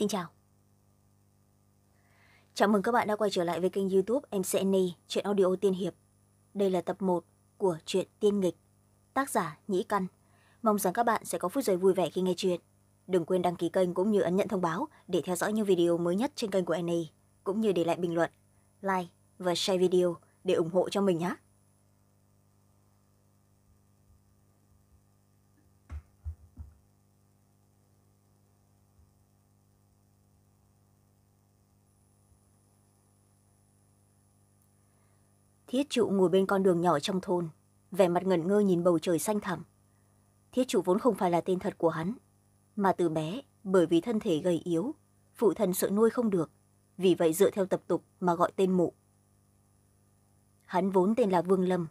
xin chào chào mừng các bạn đã quay trở lại với kênh youtube mcn chuyện audio tiên hiệp đây là tập một của chuyện tiên nghịch tác giả nhĩ căn mong rằng các bạn sẽ có phút giây vui vẻ khi nghe chuyện đừng quên đăng ký kênh cũng như ấn nhận thông báo để theo dõi những video mới nhất trên kênh của na cũng như để lại bình luận like và share video để ủng hộ cho mình nhé thiết trụ ngồi bên con đường nhỏ trong thôn vẻ mặt ngẩn ngơ nhìn bầu trời xanh thẳm thiết trụ vốn không phải là tên thật của hắn mà từ bé bởi vì thân thể gầy yếu phụ thần sợ nuôi không được vì vậy dựa theo tập tục mà gọi tên mụ hắn vốn tên là vương lâm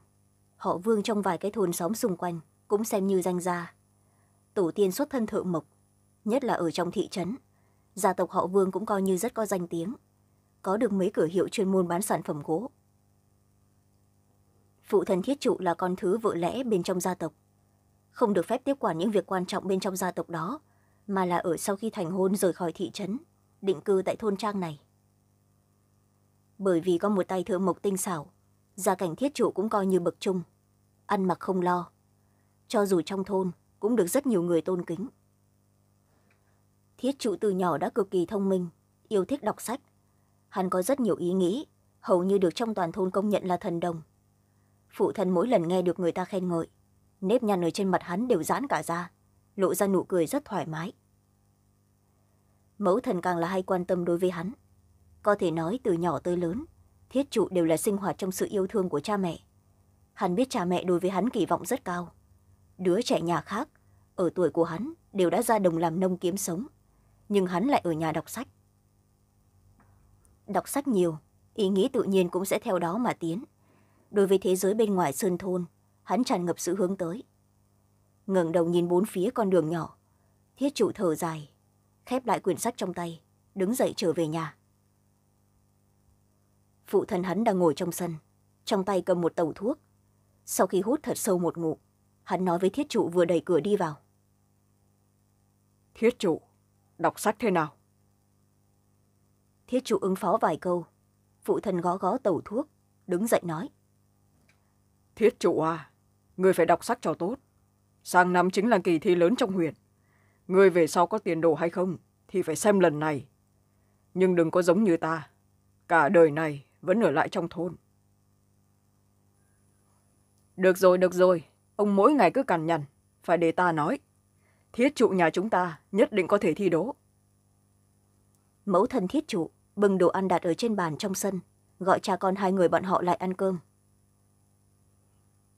họ vương trong vài cái thôn xóm xung quanh cũng xem như danh gia tổ tiên xuất thân thượng mộc nhất là ở trong thị trấn gia tộc họ vương cũng coi như rất có danh tiếng có được mấy cửa hiệu chuyên môn bán sản phẩm gỗ phụ thần thiết trụ là con thứ vợ lẽ bên trong gia tộc không được phép tiếp quản những việc quan trọng bên trong gia tộc đó mà là ở sau khi thành hôn rời khỏi thị trấn định cư tại thôn trang này bởi vì có một tay thợ mộc tinh xảo gia cảnh thiết trụ cũng coi như bậc trung ăn mặc không lo cho dù trong thôn cũng được rất nhiều người tôn kính thiết trụ từ nhỏ đã cực kỳ thông minh yêu thích đọc sách hắn có rất nhiều ý nghĩ hầu như được trong toàn thôn công nhận là thần đồng phụ thân mỗi lần nghe được người ta khen ngợi nếp nhăn ở trên mặt hắn đều giãn cả ra lộ ra nụ cười rất thoải mái mẫu thần càng là hay quan tâm đối với hắn có thể nói từ nhỏ tới lớn thiết trụ đều là sinh hoạt trong sự yêu thương của cha mẹ hắn biết cha mẹ đối với hắn kỳ vọng rất cao đứa trẻ nhà khác ở tuổi của hắn đều đã ra đồng làm nông kiếm sống nhưng hắn lại ở nhà đọc sách đọc sách nhiều ý nghĩ tự nhiên cũng sẽ theo đó mà tiến đối với thế giới bên ngoài sơn thôn hắn tràn ngập sự hướng tới ngẩng đầu nhìn bốn phía con đường nhỏ thiết trụ thở dài khép lại quyển sách trong tay đứng dậy trở về nhà phụ thân hắn đang ngồi trong sân trong tay cầm một tàu thuốc sau khi hút thật sâu một ngụm hắn nói với thiết trụ vừa đẩy cửa đi vào thiết trụ đọc sách thế nào thiết trụ ứng phó vài câu phụ thân gó gó tàu thuốc đứng dậy nói thiết trụ à người phải đọc sách cho tốt sang năm chính là kỳ thi lớn trong huyện người về sau có tiền đồ hay không thì phải xem lần này nhưng đừng có giống như ta cả đời này vẫn ở lại trong thôn được rồi được rồi ông mỗi ngày cứ cằn nhằn phải để ta nói thiết trụ nhà chúng ta nhất định có thể thi đỗ mẫu thân thiết trụ bưng đồ ăn đặt ở trên bàn trong sân gọi cha con hai người bọn họ lại ăn cơm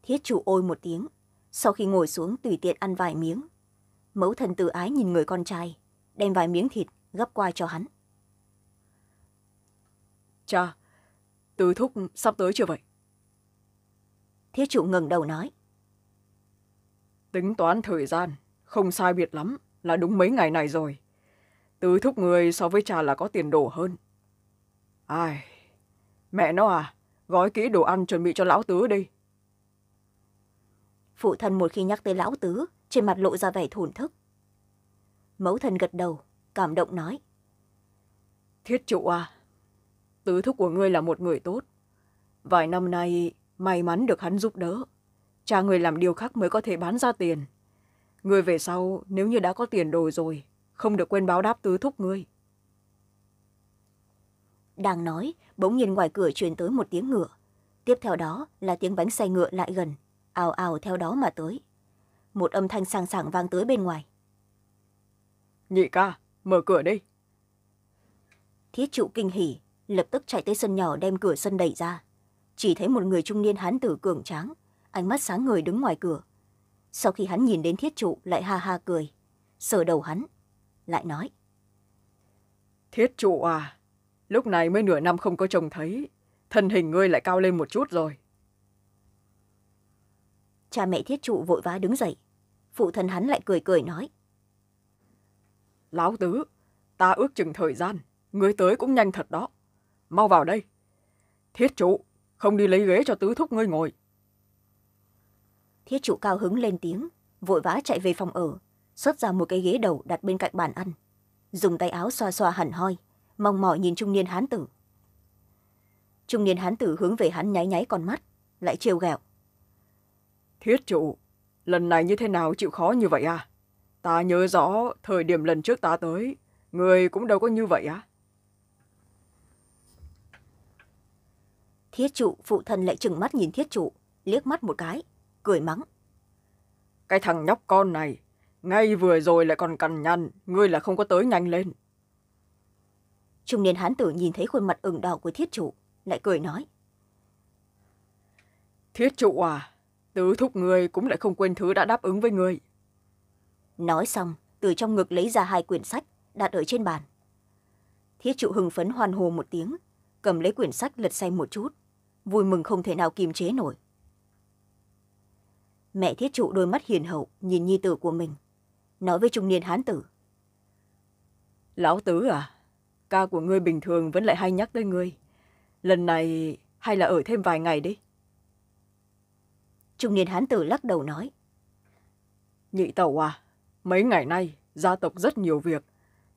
thiết chủ ôi một tiếng sau khi ngồi xuống tùy tiện ăn vài miếng mẫu thần tự ái nhìn người con trai đem vài miếng thịt gấp qua cho hắn cha tứ thúc sắp tới chưa vậy thiết chủ ngừng đầu nói tính toán thời gian không sai biệt lắm là đúng mấy ngày này rồi tứ thúc người so với cha là có tiền đổ hơn ai mẹ nó à gói kỹ đồ ăn chuẩn bị cho lão tứ đi phụ thân một khi nhắc tới lão tứ trên mặt lộ ra vẻ thổn thức mẫu thân gật đầu cảm động nói thiết trụ à tứ thúc của ngươi là một người tốt vài năm nay may mắn được hắn giúp đỡ cha người làm điều khác mới có thể bán ra tiền người về sau nếu như đã có tiền đồ rồi không được quên báo đáp tứ thúc ngươi đang nói bỗng nhiên ngoài cửa truyền tới một tiếng ngựa tiếp theo đó là tiếng bánh xe ngựa lại gần ào ào theo đó mà tới một âm thanh sàng sàng vang tới bên ngoài nhị ca mở cửa đi thiết trụ kinh hỉ lập tức chạy tới sân nhỏ đem cửa sân đẩy ra chỉ thấy một người trung niên hán tử cường tráng ánh mắt sáng người đứng ngoài cửa sau khi hắn nhìn đến thiết trụ lại ha ha cười sờ đầu hắn lại nói thiết trụ à lúc này mới nửa năm không có chồng thấy thân hình ngươi lại cao lên một chút rồi cha mẹ thiết trụ vội vã đứng dậy phụ thân hắn lại cười cười nói lão tứ ta ước chừng thời gian người tới cũng nhanh thật đó mau vào đây thiết trụ không đi lấy ghế cho tứ thúc ngươi ngồi thiết trụ cao hứng lên tiếng vội vã chạy về phòng ở xuất ra một cái ghế đầu đặt bên cạnh bàn ăn dùng tay áo xoa xoa hẳn hoi mong mỏi nhìn trung niên hán tử trung niên hán tử hướng về hắn nháy nháy con mắt lại trêu ghẹo Thiết trụ, lần này như thế nào chịu khó như vậy à? Ta nhớ rõ thời điểm lần trước ta tới, người cũng đâu có như vậy á. À? Thiết trụ, phụ thân lại trừng mắt nhìn thiết trụ, liếc mắt một cái, cười mắng. Cái thằng nhóc con này, ngay vừa rồi lại còn cằn nhằn, ngươi là không có tới nhanh lên. Trung niên hán tử nhìn thấy khuôn mặt ửng đỏ của thiết trụ, lại cười nói. Thiết trụ à, tứ thúc người cũng lại không quên thứ đã đáp ứng với người nói xong từ trong ngực lấy ra hai quyển sách đặt ở trên bàn thiết trụ hưng phấn hoan hô một tiếng cầm lấy quyển sách lật xem một chút vui mừng không thể nào kiềm chế nổi mẹ thiết trụ đôi mắt hiền hậu nhìn nhi tử của mình nói với trung niên hán tử lão tứ à ca của ngươi bình thường vẫn lại hay nhắc tới ngươi lần này hay là ở thêm vài ngày đi trung niên hán tử lắc đầu nói nhị tẩu à mấy ngày nay gia tộc rất nhiều việc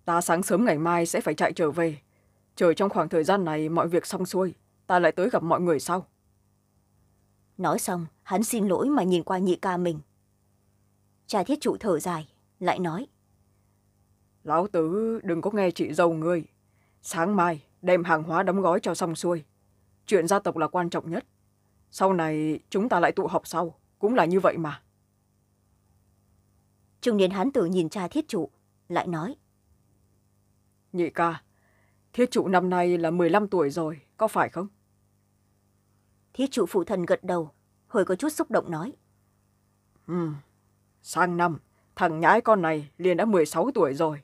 ta sáng sớm ngày mai sẽ phải chạy trở về chờ trong khoảng thời gian này mọi việc xong xuôi ta lại tới gặp mọi người sau nói xong hắn xin lỗi mà nhìn qua nhị ca mình cha thiết trụ thở dài lại nói lão tứ đừng có nghe chị dâu ngươi sáng mai đem hàng hóa đóng gói cho xong xuôi chuyện gia tộc là quan trọng nhất sau này chúng ta lại tụ họp sau cũng là như vậy mà trung niên hán tử nhìn cha thiết trụ lại nói nhị ca thiết trụ năm nay là m năm tuổi rồi có phải không thiết trụ phụ thần gật đầu hồi có chút xúc động nói ừ sang năm thằng nhãi con này liền đã m sáu tuổi rồi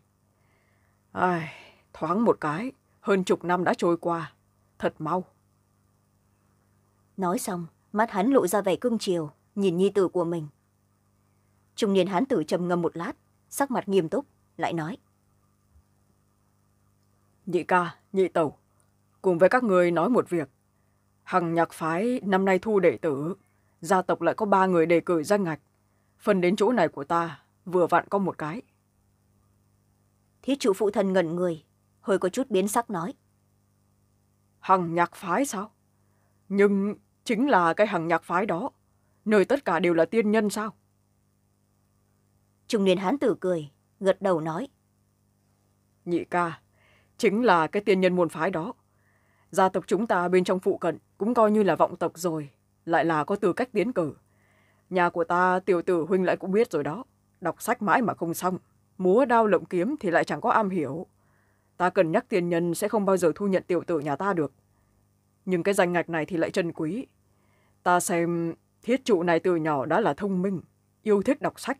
ai thoáng một cái hơn chục năm đã trôi qua thật mau nói xong mắt hắn lộ ra vẻ cưng chiều nhìn nhi tử của mình trung niên hán tử trầm ngâm một lát sắc mặt nghiêm túc lại nói nhị ca nhị tẩu cùng với các người nói một việc hằng nhạc phái năm nay thu đệ tử gia tộc lại có ba người đề cử danh ngạch phần đến chỗ này của ta vừa vặn có một cái thiết trụ phụ thần ngẩn người hơi có chút biến sắc nói hằng nhạc phái sao nhưng chính là cái hằng nhạc phái đó nơi tất cả đều là tiên nhân sao trung niên hán tử cười gật đầu nói nhị ca chính là cái tiên nhân môn phái đó gia tộc chúng ta bên trong phụ cận cũng coi như là vọng tộc rồi lại là có tư cách tiến cử nhà của ta tiểu tử huynh lại cũng biết rồi đó đọc sách mãi mà không xong múa đao lộng kiếm thì lại chẳng có am hiểu ta cần nhắc tiên nhân sẽ không bao giờ thu nhận tiểu tử nhà ta được nhưng cái danh ngạch này thì lại trân quý Ta xem thiết trụ này từ nhỏ đã là thông minh, yêu thích đọc sách.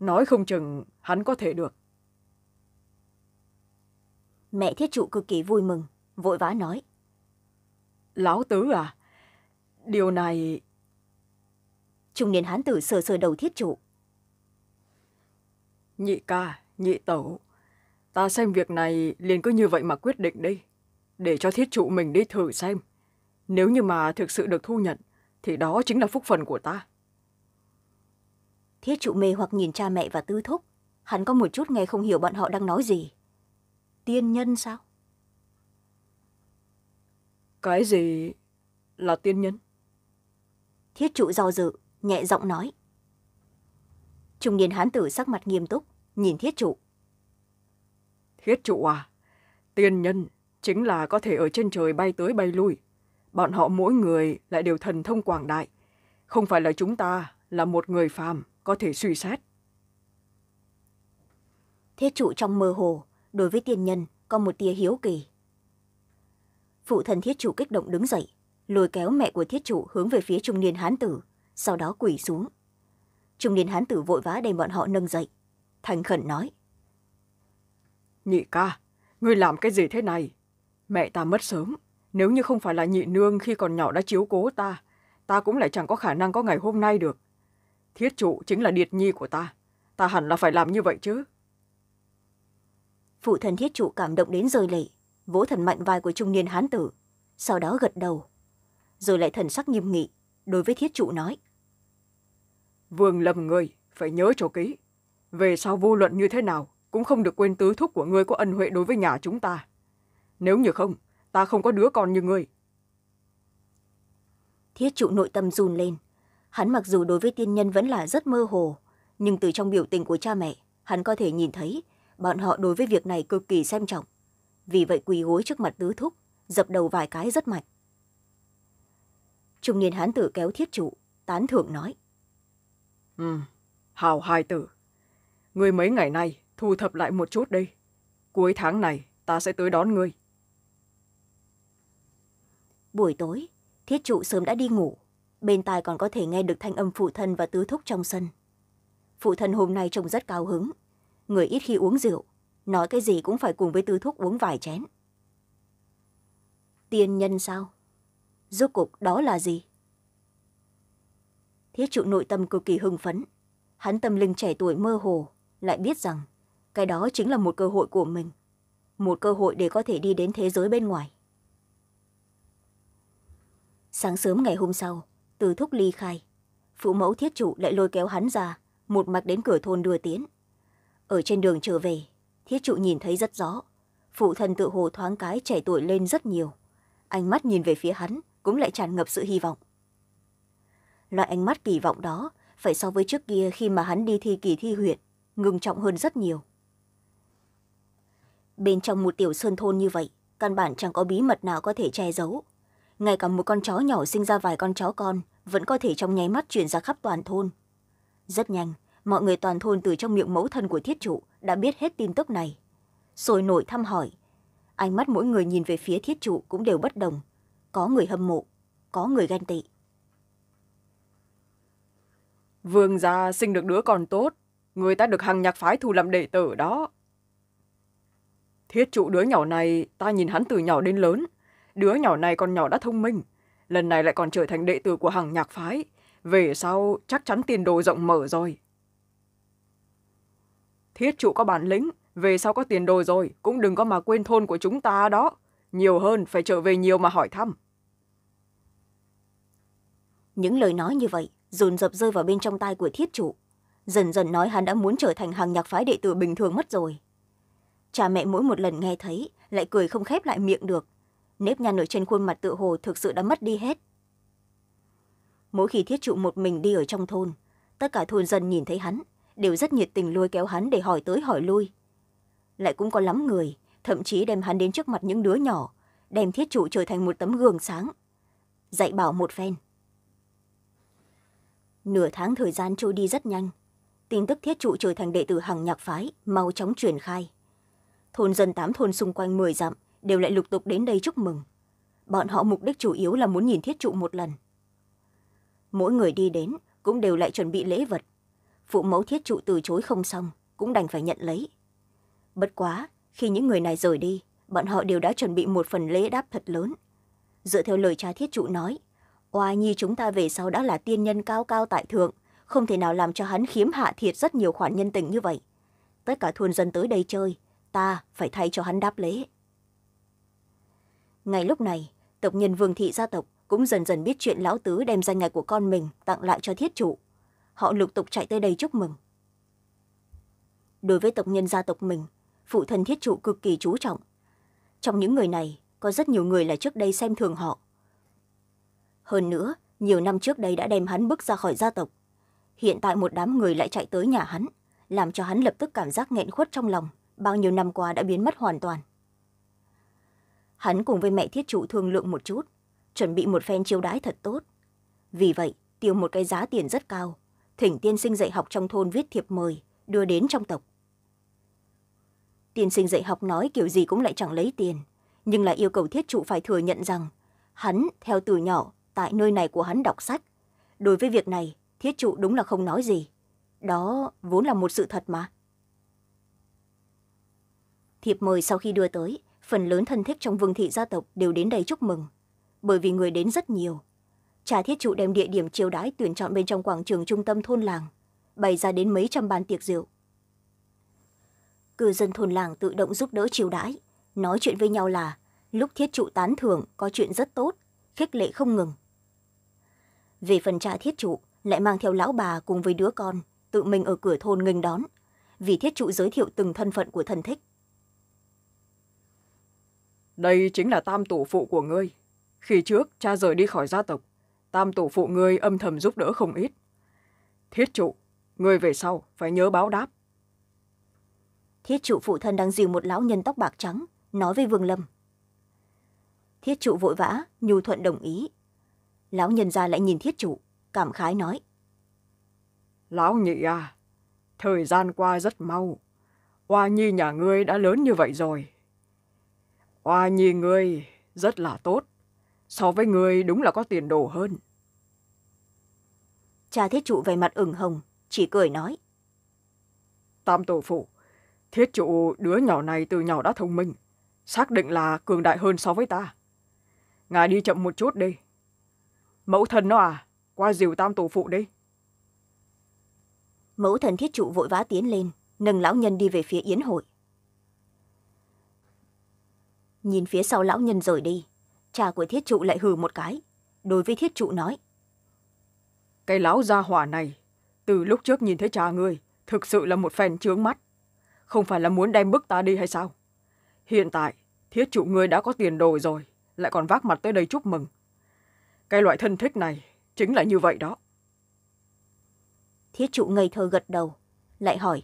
Nói không chừng hắn có thể được. Mẹ thiết trụ cực kỳ vui mừng, vội vã nói. Lão tứ à, điều này... Trung niên hán tử sờ sờ đầu thiết trụ. Nhị ca, nhị tẩu, ta xem việc này liền cứ như vậy mà quyết định đi. Để cho thiết trụ mình đi thử xem. Nếu như mà thực sự được thu nhận, thì đó chính là phúc phần của ta thiết trụ mê hoặc nhìn cha mẹ và tư thúc hắn có một chút nghe không hiểu bọn họ đang nói gì tiên nhân sao cái gì là tiên nhân thiết trụ do dự nhẹ giọng nói trung niên hán tử sắc mặt nghiêm túc nhìn thiết trụ thiết trụ à tiên nhân chính là có thể ở trên trời bay tới bay lui bọn họ mỗi người lại đều thần thông quảng đại không phải là chúng ta là một người phàm có thể suy xét thiết trụ trong mơ hồ đối với tiên nhân có một tia hiếu kỳ phụ thần thiết trụ kích động đứng dậy lùi kéo mẹ của thiết trụ hướng về phía trung niên hán tử sau đó quỳ xuống trung niên hán tử vội vã đem bọn họ nâng dậy thành khẩn nói nhị ca ngươi làm cái gì thế này mẹ ta mất sớm nếu như không phải là nhị nương khi còn nhỏ đã chiếu cố ta ta cũng lại chẳng có khả năng có ngày hôm nay được thiết trụ chính là điệt nhi của ta ta hẳn là phải làm như vậy chứ phụ thần thiết trụ cảm động đến rơi lệ vỗ thần mạnh vai của trung niên hán tử sau đó gật đầu rồi lại thần sắc nghiêm nghị đối với thiết trụ nói vương lầm người phải nhớ cho kỹ về sau vô luận như thế nào cũng không được quên tứ thúc của ngươi có ân huệ đối với nhà chúng ta nếu như không ta không có đứa con như người thiết trụ nội tâm run lên hắn mặc dù đối với tiên nhân vẫn là rất mơ hồ nhưng từ trong biểu tình của cha mẹ hắn có thể nhìn thấy bọn họ đối với việc này cực kỳ xem trọng vì vậy quỳ gối trước mặt tứ thúc dập đầu vài cái rất mạnh trung niên hán tử kéo thiết trụ tán thưởng nói ừ hào hai tử người mấy ngày nay thu thập lại một chút đi cuối tháng này ta sẽ tới đón ngươi buổi tối thiết trụ sớm đã đi ngủ bên tai còn có thể nghe được thanh âm phụ thân và tứ thúc trong sân phụ thân hôm nay trông rất cao hứng người ít khi uống rượu nói cái gì cũng phải cùng với tứ thúc uống vài chén tiên nhân sao rốt cục đó là gì thiết trụ nội tâm cực kỳ hưng phấn hắn tâm linh trẻ tuổi mơ hồ lại biết rằng cái đó chính là một cơ hội của mình một cơ hội để có thể đi đến thế giới bên ngoài sáng sớm ngày hôm sau từ thúc ly khai phụ mẫu thiết trụ lại lôi kéo hắn ra một mạch đến cửa thôn đưa tiến ở trên đường trở về thiết trụ nhìn thấy rất rõ phụ thần tự hồ thoáng cái trẻ tuổi lên rất nhiều ánh mắt nhìn về phía hắn cũng lại tràn ngập sự hy vọng loại ánh mắt kỳ vọng đó phải so với trước kia khi mà hắn đi thi kỳ thi huyện ngừng trọng hơn rất nhiều bên trong một tiểu sơn thôn như vậy căn bản chẳng có bí mật nào có thể che giấu ngay cả một con chó nhỏ sinh ra vài con chó con vẫn có thể trong nháy mắt chuyển ra khắp toàn thôn rất nhanh mọi người toàn thôn từ trong miệng mẫu thân của thiết trụ đã biết hết tin tức này sôi nổi thăm hỏi ánh mắt mỗi người nhìn về phía thiết trụ cũng đều bất đồng có người hâm mộ có người ganh tị vương gia sinh được đứa con tốt người ta được hàng nhạc phái thu làm đệ tử đó thiết trụ đứa nhỏ này ta nhìn hắn từ nhỏ đến lớn đứa nhỏ này còn nhỏ đã thông minh lần này lại còn trở thành đệ tử của hàng nhạc phái về sau chắc chắn tiền đồ rộng mở rồi thiết trụ có bản lĩnh về sau có tiền đồ rồi cũng đừng có mà quên thôn của chúng ta đó nhiều hơn phải trở về nhiều mà hỏi thăm những lời nói như vậy dồn dập rơi vào bên trong tai của thiết trụ dần dần nói hắn đã muốn trở thành hàng nhạc phái đệ tử bình thường mất rồi cha mẹ mỗi một lần nghe thấy lại cười không khép lại miệng được nếp nhăn ở trên khuôn mặt tự hồ thực sự đã mất đi hết mỗi khi thiết trụ một mình đi ở trong thôn tất cả thôn dân nhìn thấy hắn đều rất nhiệt tình lôi kéo hắn để hỏi tới hỏi lui lại cũng có lắm người thậm chí đem hắn đến trước mặt những đứa nhỏ đem thiết trụ trở thành một tấm gương sáng dạy bảo một phen nửa tháng thời gian trôi đi rất nhanh tin tức thiết trụ trở thành đệ tử hàng nhạc phái mau chóng truyền khai thôn dân tám thôn xung quanh mười dặm đều lại lục tục đến đây chúc mừng bọn họ mục đích chủ yếu là muốn nhìn thiết trụ một lần mỗi người đi đến cũng đều lại chuẩn bị lễ vật phụ mẫu thiết trụ từ chối không xong cũng đành phải nhận lấy bất quá khi những người này rời đi bọn họ đều đã chuẩn bị một phần lễ đáp thật lớn dựa theo lời cha thiết trụ nói oa nhi chúng ta về sau đã là tiên nhân cao cao tại thượng không thể nào làm cho hắn khiếm hạ thiệt rất nhiều khoản nhân tình như vậy tất cả thôn dân tới đây chơi ta phải thay cho hắn đáp lễ ngay lúc này tộc nhân vương thị gia tộc cũng dần dần biết chuyện lão tứ đem danh ngạch của con mình tặng lại cho thiết trụ, họ lục tục chạy tới đây chúc mừng đối với tộc nhân gia tộc mình phụ thân thiết trụ cực kỳ chú trọng trong những người này có rất nhiều người là trước đây xem thường họ hơn nữa nhiều năm trước đây đã đem hắn bước ra khỏi gia tộc hiện tại một đám người lại chạy tới nhà hắn làm cho hắn lập tức cảm giác nghẹn khuất trong lòng bao nhiêu năm qua đã biến mất hoàn toàn hắn cùng với mẹ thiết trụ thương lượng một chút chuẩn bị một phen chiêu đãi thật tốt vì vậy tiêu một cái giá tiền rất cao thỉnh tiên sinh dạy học trong thôn viết thiệp mời đưa đến trong tộc tiên sinh dạy học nói kiểu gì cũng lại chẳng lấy tiền nhưng lại yêu cầu thiết trụ phải thừa nhận rằng hắn theo từ nhỏ tại nơi này của hắn đọc sách đối với việc này thiết trụ đúng là không nói gì đó vốn là một sự thật mà thiệp mời sau khi đưa tới phần lớn thân thích trong vương thị gia tộc đều đến đây chúc mừng bởi vì người đến rất nhiều cha thiết trụ đem địa điểm chiêu đãi tuyển chọn bên trong quảng trường trung tâm thôn làng bày ra đến mấy trăm bàn tiệc rượu cư dân thôn làng tự động giúp đỡ chiêu đãi nói chuyện với nhau là lúc thiết trụ tán thưởng có chuyện rất tốt khích lệ không ngừng về phần cha thiết trụ lại mang theo lão bà cùng với đứa con tự mình ở cửa thôn nghênh đón vì thiết trụ giới thiệu từng thân phận của thân thích đây chính là tam tổ phụ của ngươi khi trước cha rời đi khỏi gia tộc tam tổ phụ ngươi âm thầm giúp đỡ không ít thiết trụ ngươi về sau phải nhớ báo đáp thiết trụ phụ thân đang dìu một lão nhân tóc bạc trắng nói với vương lâm thiết trụ vội vã nhu thuận đồng ý lão nhân ra lại nhìn thiết trụ cảm khái nói lão nhị à thời gian qua rất mau hoa nhi nhà ngươi đã lớn như vậy rồi Hoa nhi ngươi rất là tốt. So với ngươi đúng là có tiền đồ hơn. Cha thiết trụ về mặt ửng hồng, chỉ cười nói. Tam tổ phụ, thiết trụ đứa nhỏ này từ nhỏ đã thông minh, xác định là cường đại hơn so với ta. Ngài đi chậm một chút đi. Mẫu thần nó à, qua dìu tam tổ phụ đi. Mẫu thần thiết trụ vội vã tiến lên, nâng lão nhân đi về phía yến hội nhìn phía sau lão nhân rời đi cha của thiết trụ lại hừ một cái đối với thiết trụ nói cái lão gia hỏa này từ lúc trước nhìn thấy cha ngươi thực sự là một phen trướng mắt không phải là muốn đem bức ta đi hay sao hiện tại thiết trụ ngươi đã có tiền đồ rồi lại còn vác mặt tới đây chúc mừng cái loại thân thích này chính là như vậy đó thiết trụ ngây thơ gật đầu lại hỏi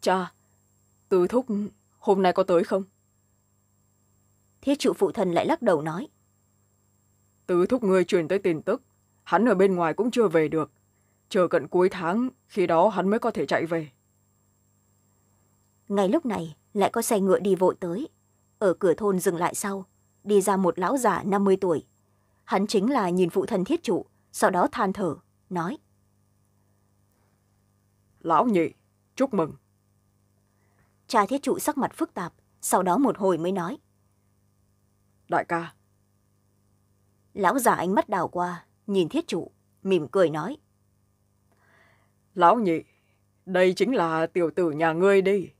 cha từ thúc hôm nay có tới không thiết trụ phụ thần lại lắc đầu nói tứ thúc ngươi truyền tới tin tức hắn ở bên ngoài cũng chưa về được chờ cận cuối tháng khi đó hắn mới có thể chạy về ngay lúc này lại có xe ngựa đi vội tới ở cửa thôn dừng lại sau đi ra một lão già năm mươi tuổi hắn chính là nhìn phụ thần thiết trụ sau đó than thở nói lão nhị chúc mừng cha thiết trụ sắc mặt phức tạp sau đó một hồi mới nói đại ca lão già ánh mắt đào qua nhìn thiết chủ mỉm cười nói lão nhị đây chính là tiểu tử nhà ngươi đi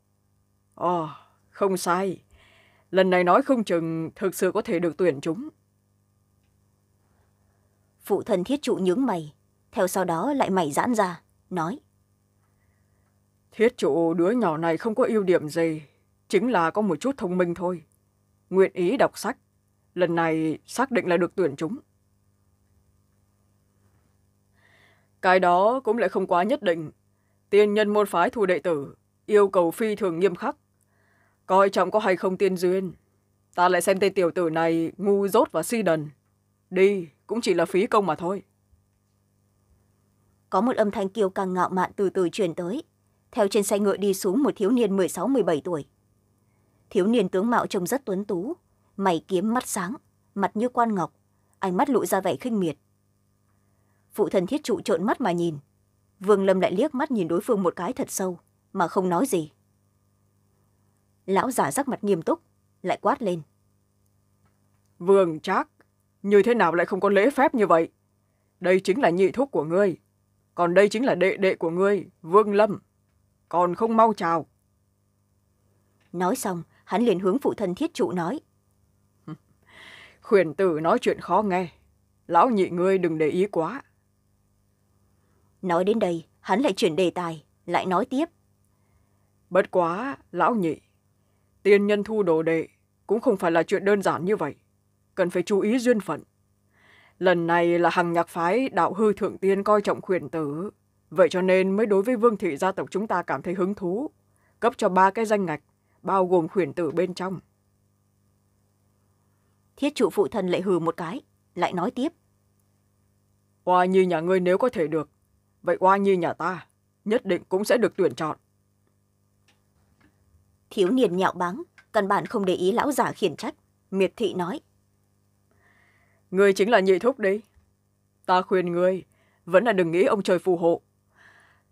ồ oh, không sai lần này nói không chừng thực sự có thể được tuyển chúng phụ thân thiết trụ nhướng mày theo sau đó lại mày giãn ra nói thiết trụ đứa nhỏ này không có ưu điểm gì chính là có một chút thông minh thôi nguyện ý đọc sách lần này xác định là được tuyển chúng cái đó cũng lại không quá nhất định tiên nhân môn phái thu đệ tử yêu cầu phi thường nghiêm khắc coi trọng có hay không tiên duyên ta lại xem tên tiểu tử này ngu dốt và si đần đi cũng chỉ là phí công mà thôi có một âm thanh kiêu càng ngạo mạn từ từ truyền tới theo trên xe ngựa đi xuống một thiếu niên m ộ mươi bảy tuổi thiếu niên tướng mạo trông rất tuấn tú mày kiếm mắt sáng mặt như quan ngọc ánh mắt lụ ra vẻ khinh miệt phụ thần thiết trụ trợn mắt mà nhìn vương lâm lại liếc mắt nhìn đối phương một cái thật sâu mà không nói gì lão giả sắc mặt nghiêm túc lại quát lên vương trác như thế nào lại không có lễ phép như vậy đây chính là nhị thúc của ngươi còn đây chính là đệ đệ của ngươi vương lâm còn không mau chào nói xong hắn liền hướng phụ thân thiết trụ nói khuyển tử nói chuyện khó nghe lão nhị ngươi đừng để ý quá nói đến đây hắn lại chuyển đề tài lại nói tiếp bất quá lão nhị tiên nhân thu đồ đệ cũng không phải là chuyện đơn giản như vậy cần phải chú ý duyên phận lần này là hằng nhạc phái đạo hư thượng tiên coi trọng khuyển tử vậy cho nên mới đối với vương thị gia tộc chúng ta cảm thấy hứng thú cấp cho ba cái danh ngạch bao gồm khuyển tử bên trong thiết trụ phụ thần lại hừ một cái lại nói tiếp oa nhi nhà ngươi nếu có thể được vậy oa nhi nhà ta nhất định cũng sẽ được tuyển chọn thiếu niên nhạo báng căn bản không để ý lão già khiển trách miệt thị nói ngươi chính là nhị thúc đi ta khuyên ngươi vẫn là đừng nghĩ ông trời phù hộ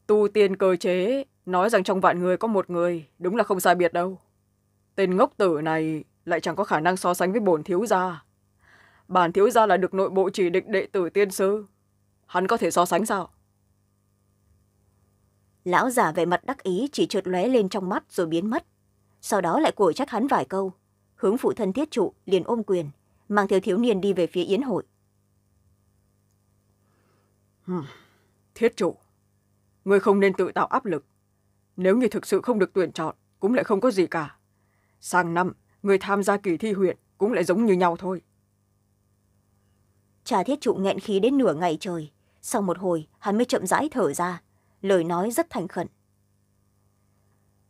tu tiên cơ chế nói rằng trong vạn người có một người đúng là không sai biệt đâu tên ngốc tử này lại chẳng có khả năng so sánh với bổn thiếu gia bản thiếu gia là được nội bộ chỉ định đệ tử tiên sư hắn có thể so sánh sao lão già về mặt đắc ý chỉ trượt lóe lên trong mắt rồi biến mất sau đó lại cổ trách hắn vài câu hướng phụ thân thiết trụ liền ôm quyền mang theo thiếu niên đi về phía yến hội thiết trụ người không nên tự tạo áp lực nếu như thực sự không được tuyển chọn cũng lại không có gì cả sang năm người tham gia kỳ thi huyện cũng lại giống như nhau thôi trà thiết trụ nghẹn khí đến nửa ngày trời sau một hồi hắn mới chậm rãi thở ra lời nói rất thành khẩn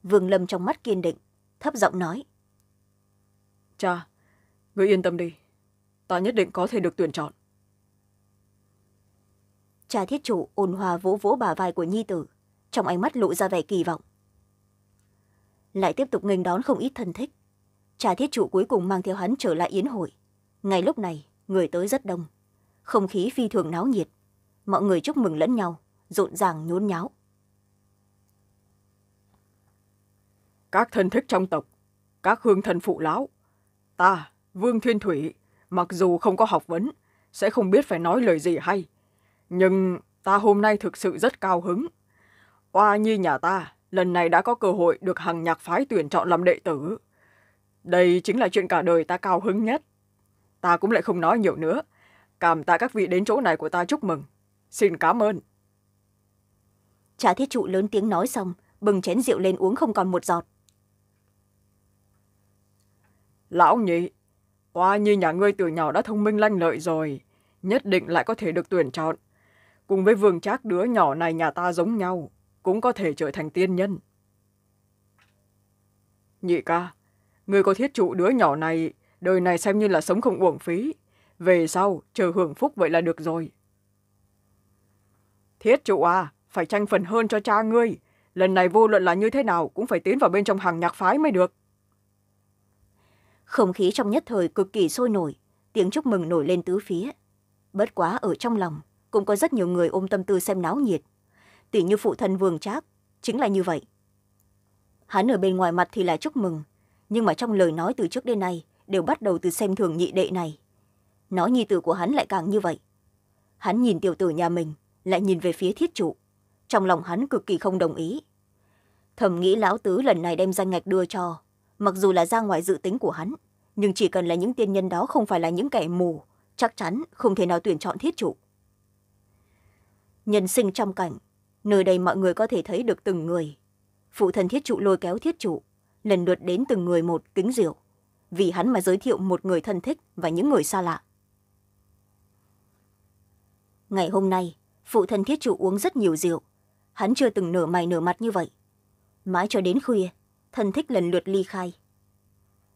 vương lâm trong mắt kiên định thấp giọng nói cha ngươi yên tâm đi ta nhất định có thể được tuyển chọn cha thiết trụ ôn hòa vỗ vỗ bà vai của nhi tử trong ánh mắt lộ ra vẻ kỳ vọng lại tiếp tục nghênh đón không ít thân thích cha thiết trụ cuối cùng mang theo hắn trở lại yến hội ngay lúc này người tới rất đông không khí phi thường náo nhiệt mọi người chúc mừng lẫn nhau rộn ràng nhốn nháo các thân thích trong tộc các hương thân phụ láo, ta vương thiên thủy mặc dù không có học vấn sẽ không biết phải nói lời gì hay nhưng ta hôm nay thực sự rất cao hứng oa như nhà ta lần này đã có cơ hội được hàng nhạc phái tuyển chọn làm đệ tử đây chính là chuyện cả đời ta cao hứng nhất ta cũng lại không nói nhiều nữa cảm tạ các vị đến chỗ này của ta chúc mừng xin cảm ơn Trả thiết trụ lớn tiếng nói xong bừng chén rượu lên uống không còn một giọt lão nhị qua như nhà ngươi từ nhỏ đã thông minh lanh lợi rồi nhất định lại có thể được tuyển chọn cùng với vương trác đứa nhỏ này nhà ta giống nhau cũng có thể trở thành tiên nhân nhị ca người có thiết trụ đứa nhỏ này đời này xem như là sống không uổng phí về sau chờ hưởng phúc vậy là được rồi thiết trụ à phải tranh phần hơn cho cha ngươi lần này vô luận là như thế nào cũng phải tiến vào bên trong hàng nhạc phái mới được không khí trong nhất thời cực kỳ sôi nổi tiếng chúc mừng nổi lên tứ phía bất quá ở trong lòng cũng có rất nhiều người ôm tâm tư xem náo nhiệt tỉ như phụ thân vương trác chính là như vậy hắn ở bên ngoài mặt thì là chúc mừng nhưng mà trong lời nói từ trước đến nay đều bắt đầu từ xem thường nhị đệ này nói nhi tử của hắn lại càng như vậy hắn nhìn tiểu tử nhà mình lại nhìn về phía thiết trụ trong lòng hắn cực kỳ không đồng ý thầm nghĩ lão tứ lần này đem danh ngạch đưa cho mặc dù là ra ngoài dự tính của hắn nhưng chỉ cần là những tiên nhân đó không phải là những kẻ mù chắc chắn không thể nào tuyển chọn thiết trụ nhân sinh trong cảnh nơi đây mọi người có thể thấy được từng người phụ thần thiết trụ lôi kéo thiết trụ lần lượt đến từng người một kính rượu vì hắn mà giới thiệu một người thân thích và những người xa lạ ngày hôm nay phụ thân thiết trụ uống rất nhiều rượu hắn chưa từng nở mày nở mặt như vậy mãi cho đến khuya thân thích lần lượt ly khai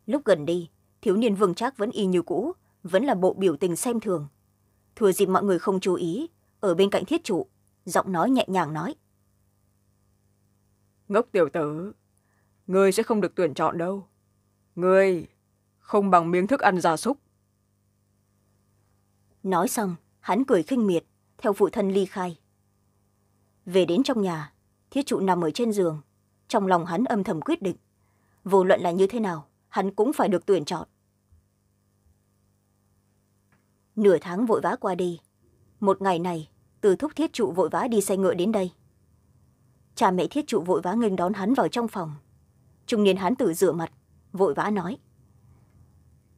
lúc gần đi thiếu niên vương trác vẫn y như cũ vẫn là bộ biểu tình xem thường thừa dịp mọi người không chú ý ở bên cạnh thiết trụ giọng nói nhẹ nhàng nói ngốc tiểu tử ngươi sẽ không được tuyển chọn đâu ngươi không bằng miếng thức ăn gia súc nói xong hắn cười khinh miệt theo phụ thân ly khai về đến trong nhà thiết trụ nằm ở trên giường trong lòng hắn âm thầm quyết định vô luận là như thế nào hắn cũng phải được tuyển chọn nửa tháng vội vã qua đi một ngày này từ thúc thiết trụ vội vã đi xe ngựa đến đây cha mẹ thiết trụ vội vã nghênh đón hắn vào trong phòng trung niên hán tử rửa mặt vội vã nói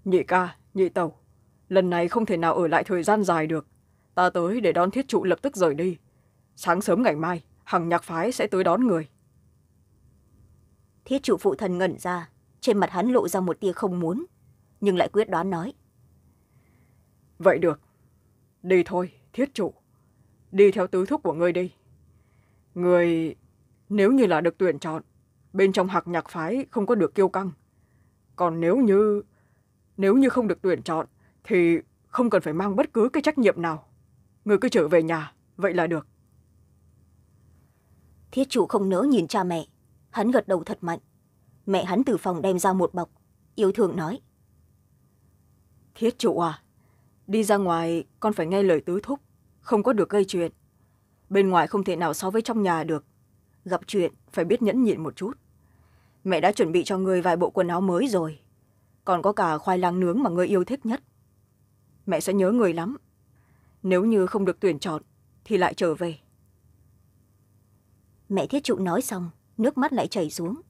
nhị ca nhị tàu lần này không thể nào ở lại thời gian dài được ta tới để đón thiết trụ lập tức rời đi sáng sớm ngày mai hằng nhạc phái sẽ tới đón người thiết trụ phụ thần ngẩn ra trên mặt hắn lộ ra một tia không muốn nhưng lại quyết đoán nói vậy được đi thôi thiết trụ đi theo tứ thúc của ngươi đi người nếu như là được tuyển chọn bên trong hạc nhạc phái không có được kiêu căng còn nếu như nếu như không được tuyển chọn thì không cần phải mang bất cứ cái trách nhiệm nào người cứ trở về nhà vậy là được thiết chủ không nỡ nhìn cha mẹ hắn gật đầu thật mạnh mẹ hắn từ phòng đem ra một bọc yêu thương nói thiết chủ à đi ra ngoài con phải nghe lời tứ thúc không có được gây chuyện bên ngoài không thể nào so với trong nhà được gặp chuyện phải biết nhẫn nhịn một chút mẹ đã chuẩn bị cho người vài bộ quần áo mới rồi còn có cả khoai lang nướng mà người yêu thích nhất mẹ sẽ nhớ người lắm nếu như không được tuyển chọn thì lại trở về mẹ thiết trụ nói xong nước mắt lại chảy xuống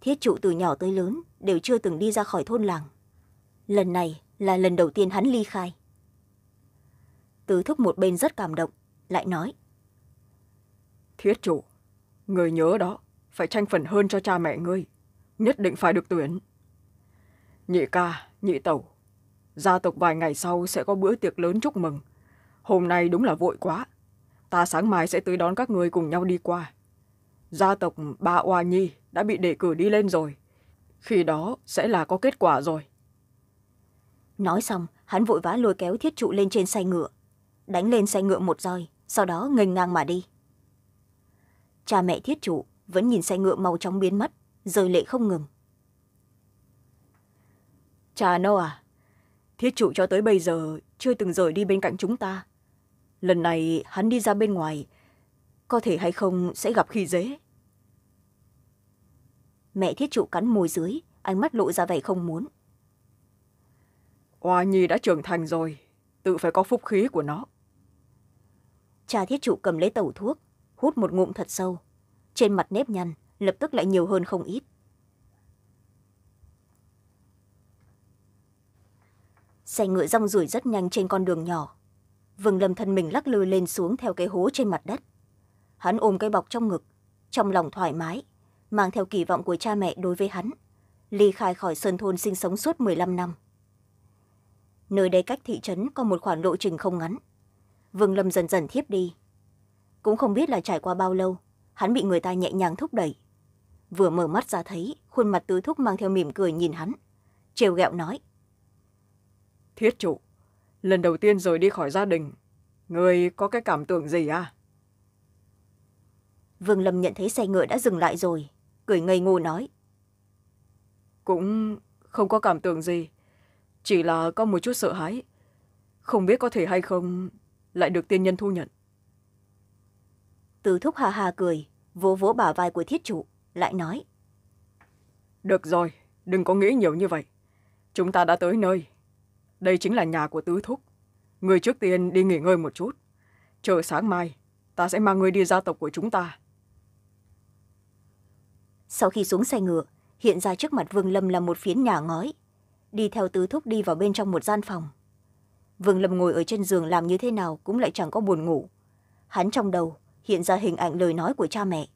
thiết trụ từ nhỏ tới lớn đều chưa từng đi ra khỏi thôn làng lần này là lần đầu tiên hắn ly khai tứ thúc một bên rất cảm động lại nói thiết trụ người nhớ đó phải tranh phần hơn cho cha mẹ ngươi nhất định phải được tuyển nhị ca nhị tẩu gia tộc vài ngày sau sẽ có bữa tiệc lớn chúc mừng hôm nay đúng là vội quá ta sáng mai sẽ tới đón các ngươi cùng nhau đi qua gia tộc ba oa nhi đã bị đề cử đi lên rồi khi đó sẽ là có kết quả rồi nói xong hắn vội vã lôi kéo thiết trụ lên trên xe ngựa đánh lên xe ngựa một roi sau đó nghênh ngang mà đi cha mẹ thiết trụ vẫn nhìn xe ngựa màu trắng biến mất rơi lệ không ngừng chà nó à thiết chủ cho tới bây giờ chưa từng rời đi bên cạnh chúng ta lần này hắn đi ra bên ngoài có thể hay không sẽ gặp khi dễ mẹ thiết trụ cắn môi dưới ánh mắt lộ ra vậy không muốn oa nhi đã trưởng thành rồi tự phải có phúc khí của nó cha thiết trụ cầm lấy tẩu thuốc hút một ngụm thật sâu trên mặt nếp nhăn lập tức lại nhiều hơn không ít xe ngựa rong rủi rất nhanh trên con đường nhỏ vương lâm thân mình lắc lư lên xuống theo cái hố trên mặt đất hắn ôm cái bọc trong ngực trong lòng thoải mái mang theo kỳ vọng của cha mẹ đối với hắn ly khai khỏi sơn thôn sinh sống suốt m năm năm nơi đây cách thị trấn có một khoản lộ trình không ngắn vương lâm dần dần thiếp đi cũng không biết là trải qua bao lâu hắn bị người ta nhẹ nhàng thúc đẩy vừa mở mắt ra thấy khuôn mặt tứ thúc mang theo mỉm cười nhìn hắn trêu ghẹo nói thiết trụ, lần đầu tiên rời đi khỏi gia đình người có cái cảm tưởng gì à vương lâm nhận thấy xe ngựa đã dừng lại rồi cười ngây ngô nói cũng không có cảm tưởng gì chỉ là có một chút sợ hãi không biết có thể hay không lại được tiên nhân thu nhận tứ thúc hà hà cười vỗ vỗ bả vai của thiết chủ lại nói được rồi đừng có nghĩ nhiều như vậy chúng ta đã tới nơi đây chính là nhà của tứ thúc người trước tiên đi nghỉ ngơi một chút chờ sáng mai ta sẽ mang người đi gia tộc của chúng ta sau khi xuống xe ngựa hiện ra trước mặt vương lâm là một phiến nhà ngói đi theo tứ thúc đi vào bên trong một gian phòng vương lâm ngồi ở trên giường làm như thế nào cũng lại chẳng có buồn ngủ hắn trong đầu hiện ra hình ảnh lời nói của cha mẹ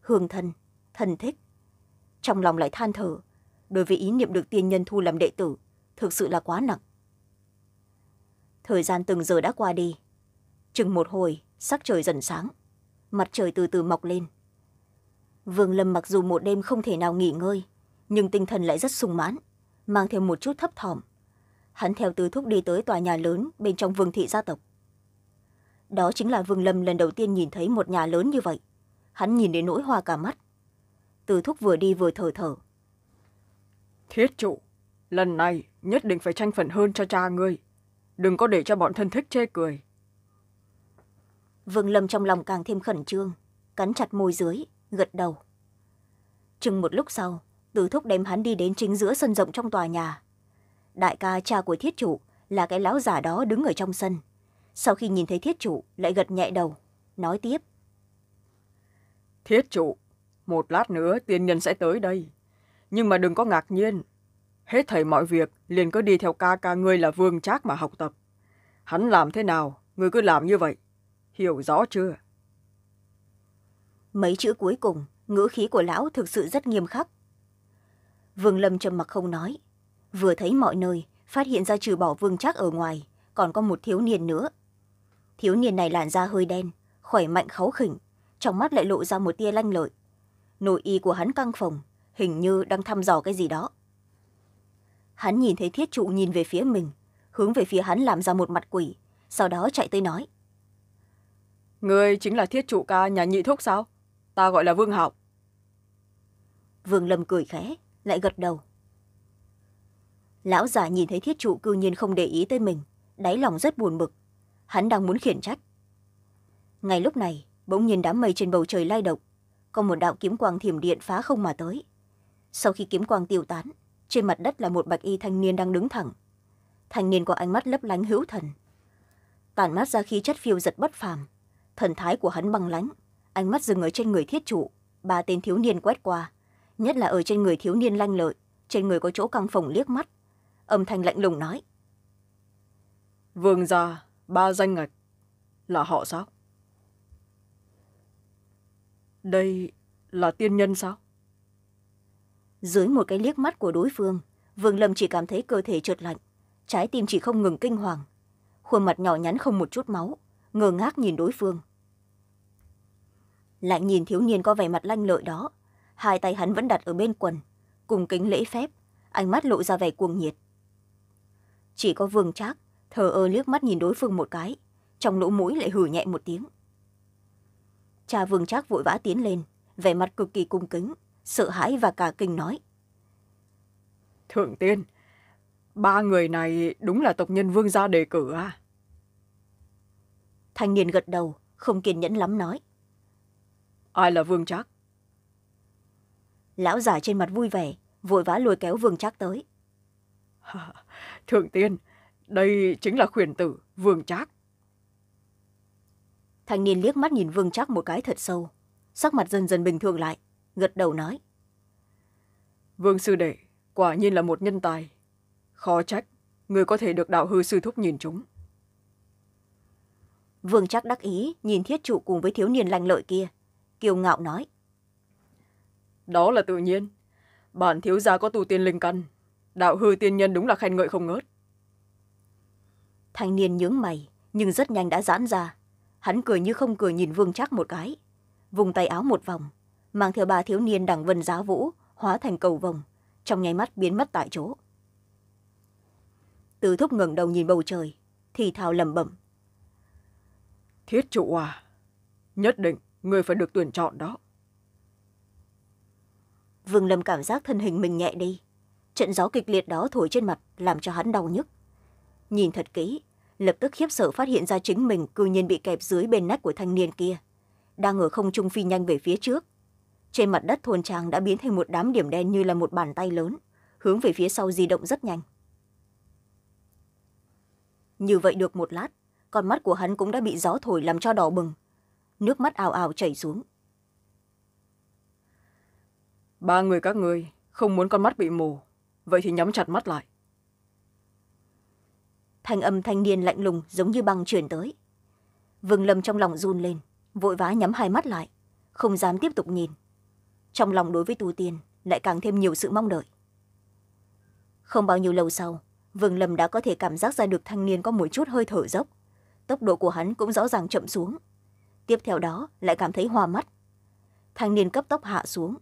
hương thân thân thích trong lòng lại than thở đối với ý niệm được tiên nhân thu làm đệ tử thực sự là quá nặng thời gian từng giờ đã qua đi chừng một hồi sắc trời dần sáng mặt trời từ từ mọc lên vương lâm mặc dù một đêm không thể nào nghỉ ngơi nhưng tinh thần lại rất sung mãn mang theo một chút thấp thỏm hắn theo tứ thúc đi tới tòa nhà lớn bên trong vương thị gia tộc đó chính là vương lâm lần đầu tiên nhìn thấy một nhà lớn như vậy hắn nhìn đến nỗi hoa cả mắt từ thúc vừa đi vừa thở thở thiết trụ lần này nhất định phải tranh phần hơn cho cha ngươi đừng có để cho bọn thân thích chê cười vương lâm trong lòng càng thêm khẩn trương cắn chặt môi dưới gật đầu chừng một lúc sau từ thúc đem hắn đi đến chính giữa sân rộng trong tòa nhà đại ca cha của thiết trụ là cái lão già đó đứng ở trong sân sau khi nhìn thấy thiết chủ lại gật nhẹ đầu nói tiếp thiết trụ một lát nữa tiên nhân sẽ tới đây nhưng mà đừng có ngạc nhiên hết thầy mọi việc liền cứ đi theo ca ca ngươi là vương trác mà học tập hắn làm thế nào ngươi cứ làm như vậy hiểu rõ chưa mấy chữ cuối cùng ngữ khí của lão thực sự rất nghiêm khắc vương lâm trầm mặc không nói vừa thấy mọi nơi phát hiện ra trừ bỏ vương trác ở ngoài còn có một thiếu niên nữa thiếu niên này làn da hơi đen khỏe mạnh kháu khỉnh trong mắt lại lộ ra một tia lanh lợi nội y của hắn căng phồng hình như đang thăm dò cái gì đó hắn nhìn thấy thiết trụ nhìn về phía mình hướng về phía hắn làm ra một mặt quỷ sau đó chạy tới nói người chính là thiết trụ ca nhà nhị thúc sao ta gọi là vương học vương lâm cười khẽ lại gật đầu lão già nhìn thấy thiết trụ cư nhiên không để ý tới mình đáy lòng rất buồn bực hắn đang muốn khiển trách ngay lúc này bỗng nhiên đám mây trên bầu trời lay động có một đạo kiếm quang thiểm điện phá không mà tới sau khi kiếm quang tiêu tán trên mặt đất là một bạch y thanh niên đang đứng thẳng thanh niên có ánh mắt lấp lánh hữu thần tản mát ra khí chất phiêu giật bất phàm thần thái của hắn băng lánh ánh mắt dừng ở trên người thiết trụ ba tên thiếu niên quét qua nhất là ở trên người thiếu niên lanh lợi trên người có chỗ căng phồng liếc mắt âm thanh lạnh lùng nói vương gia ba danh ngạch là họ sao đây là tiên nhân sao dưới một cái liếc mắt của đối phương vương lâm chỉ cảm thấy cơ thể trượt lạnh trái tim chỉ không ngừng kinh hoàng khuôn mặt nhỏ nhắn không một chút máu ngơ ngác nhìn đối phương lại nhìn thiếu niên có vẻ mặt lanh lợi đó hai tay hắn vẫn đặt ở bên quần cùng kính lễ phép ánh mắt lộ ra vẻ cuồng nhiệt chỉ có vương trác thờ ơ liếc mắt nhìn đối phương một cái trong lỗ mũi lại hử nhẹ một tiếng cha vương trác vội vã tiến lên vẻ mặt cực kỳ cung kính sợ hãi và cả kinh nói thượng tiên ba người này đúng là tộc nhân vương gia đề cử à thanh niên gật đầu không kiên nhẫn lắm nói ai là vương trác lão già trên mặt vui vẻ vội vã lôi kéo vương trác tới thượng tiên đây chính là khuyển tử vương trác thanh niên liếc mắt nhìn vương trác một cái thật sâu sắc mặt dần dần bình thường lại gật đầu nói vương sư đệ quả nhiên là một nhân tài khó trách người có thể được đạo hư sư thúc nhìn chúng vương trác đắc ý nhìn thiết trụ cùng với thiếu niên lành lợi kia kiều ngạo nói đó là tự nhiên bản thiếu gia có tu tiên linh căn đạo hư tiên nhân đúng là khen ngợi không ngớt thanh niên nhướng mày nhưng rất nhanh đã giãn ra hắn cười như không cười nhìn vương trác một cái vùng tay áo một vòng mang theo ba thiếu niên đằng vân giá vũ hóa thành cầu vồng trong nháy mắt biến mất tại chỗ từ thúc ngẩng đầu nhìn bầu trời thì thào lẩm bẩm thiết trụ à nhất định người phải được tuyển chọn đó vương lâm cảm giác thân hình mình nhẹ đi trận gió kịch liệt đó thổi trên mặt làm cho hắn đau nhức nhìn thật kỹ lập tức khiếp sợ phát hiện ra chính mình cư nhiên bị kẹp dưới bên nách của thanh niên kia đang ở không trung phi nhanh về phía trước trên mặt đất thôn tràng đã biến thành một đám điểm đen như là một bàn tay lớn hướng về phía sau di động rất nhanh như vậy được một lát con mắt của hắn cũng đã bị gió thổi làm cho đỏ bừng nước mắt ào ào chảy xuống ba người các người không muốn con mắt bị mù vậy thì nhắm chặt mắt lại thanh âm thanh niên lạnh lùng giống như băng chuyển tới vương lâm trong lòng run lên vội vã nhắm hai mắt lại không dám tiếp tục nhìn trong lòng đối với tu tiên lại càng thêm nhiều sự mong đợi không bao nhiêu lâu sau vương lâm đã có thể cảm giác ra được thanh niên có một chút hơi thở dốc tốc độ của hắn cũng rõ ràng chậm xuống tiếp theo đó lại cảm thấy hoa mắt thanh niên cấp tốc hạ xuống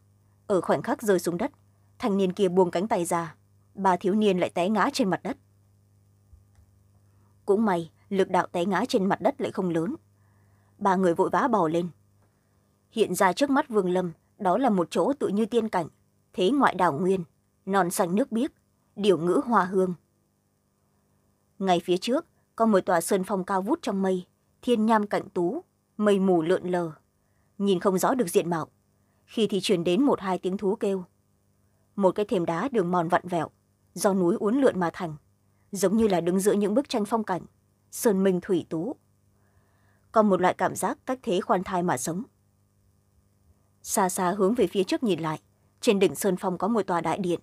ở khoảnh khắc rơi xuống đất thanh niên kia buông cánh tay ra ba thiếu niên lại té ngã trên mặt đất cũng may lực đạo té ngã trên mặt đất lại không lớn ba người vội vã bò lên hiện ra trước mắt vương lâm đó là một chỗ tự như tiên cảnh thế ngoại đảo nguyên non xanh nước biếc điều ngữ hoa hương ngay phía trước có một tòa sơn phong cao vút trong mây thiên nham cạnh tú mây mù lượn lờ nhìn không rõ được diện mạo khi thì truyền đến một hai tiếng thú kêu một cái thềm đá đường mòn vặn vẹo do núi uốn lượn mà thành giống như là đứng giữa những bức tranh phong cảnh sơn minh thủy tú còn một loại cảm giác cách thế khoan thai mà sống xa xa hướng về phía trước nhìn lại trên đỉnh sơn phong có một tòa đại điện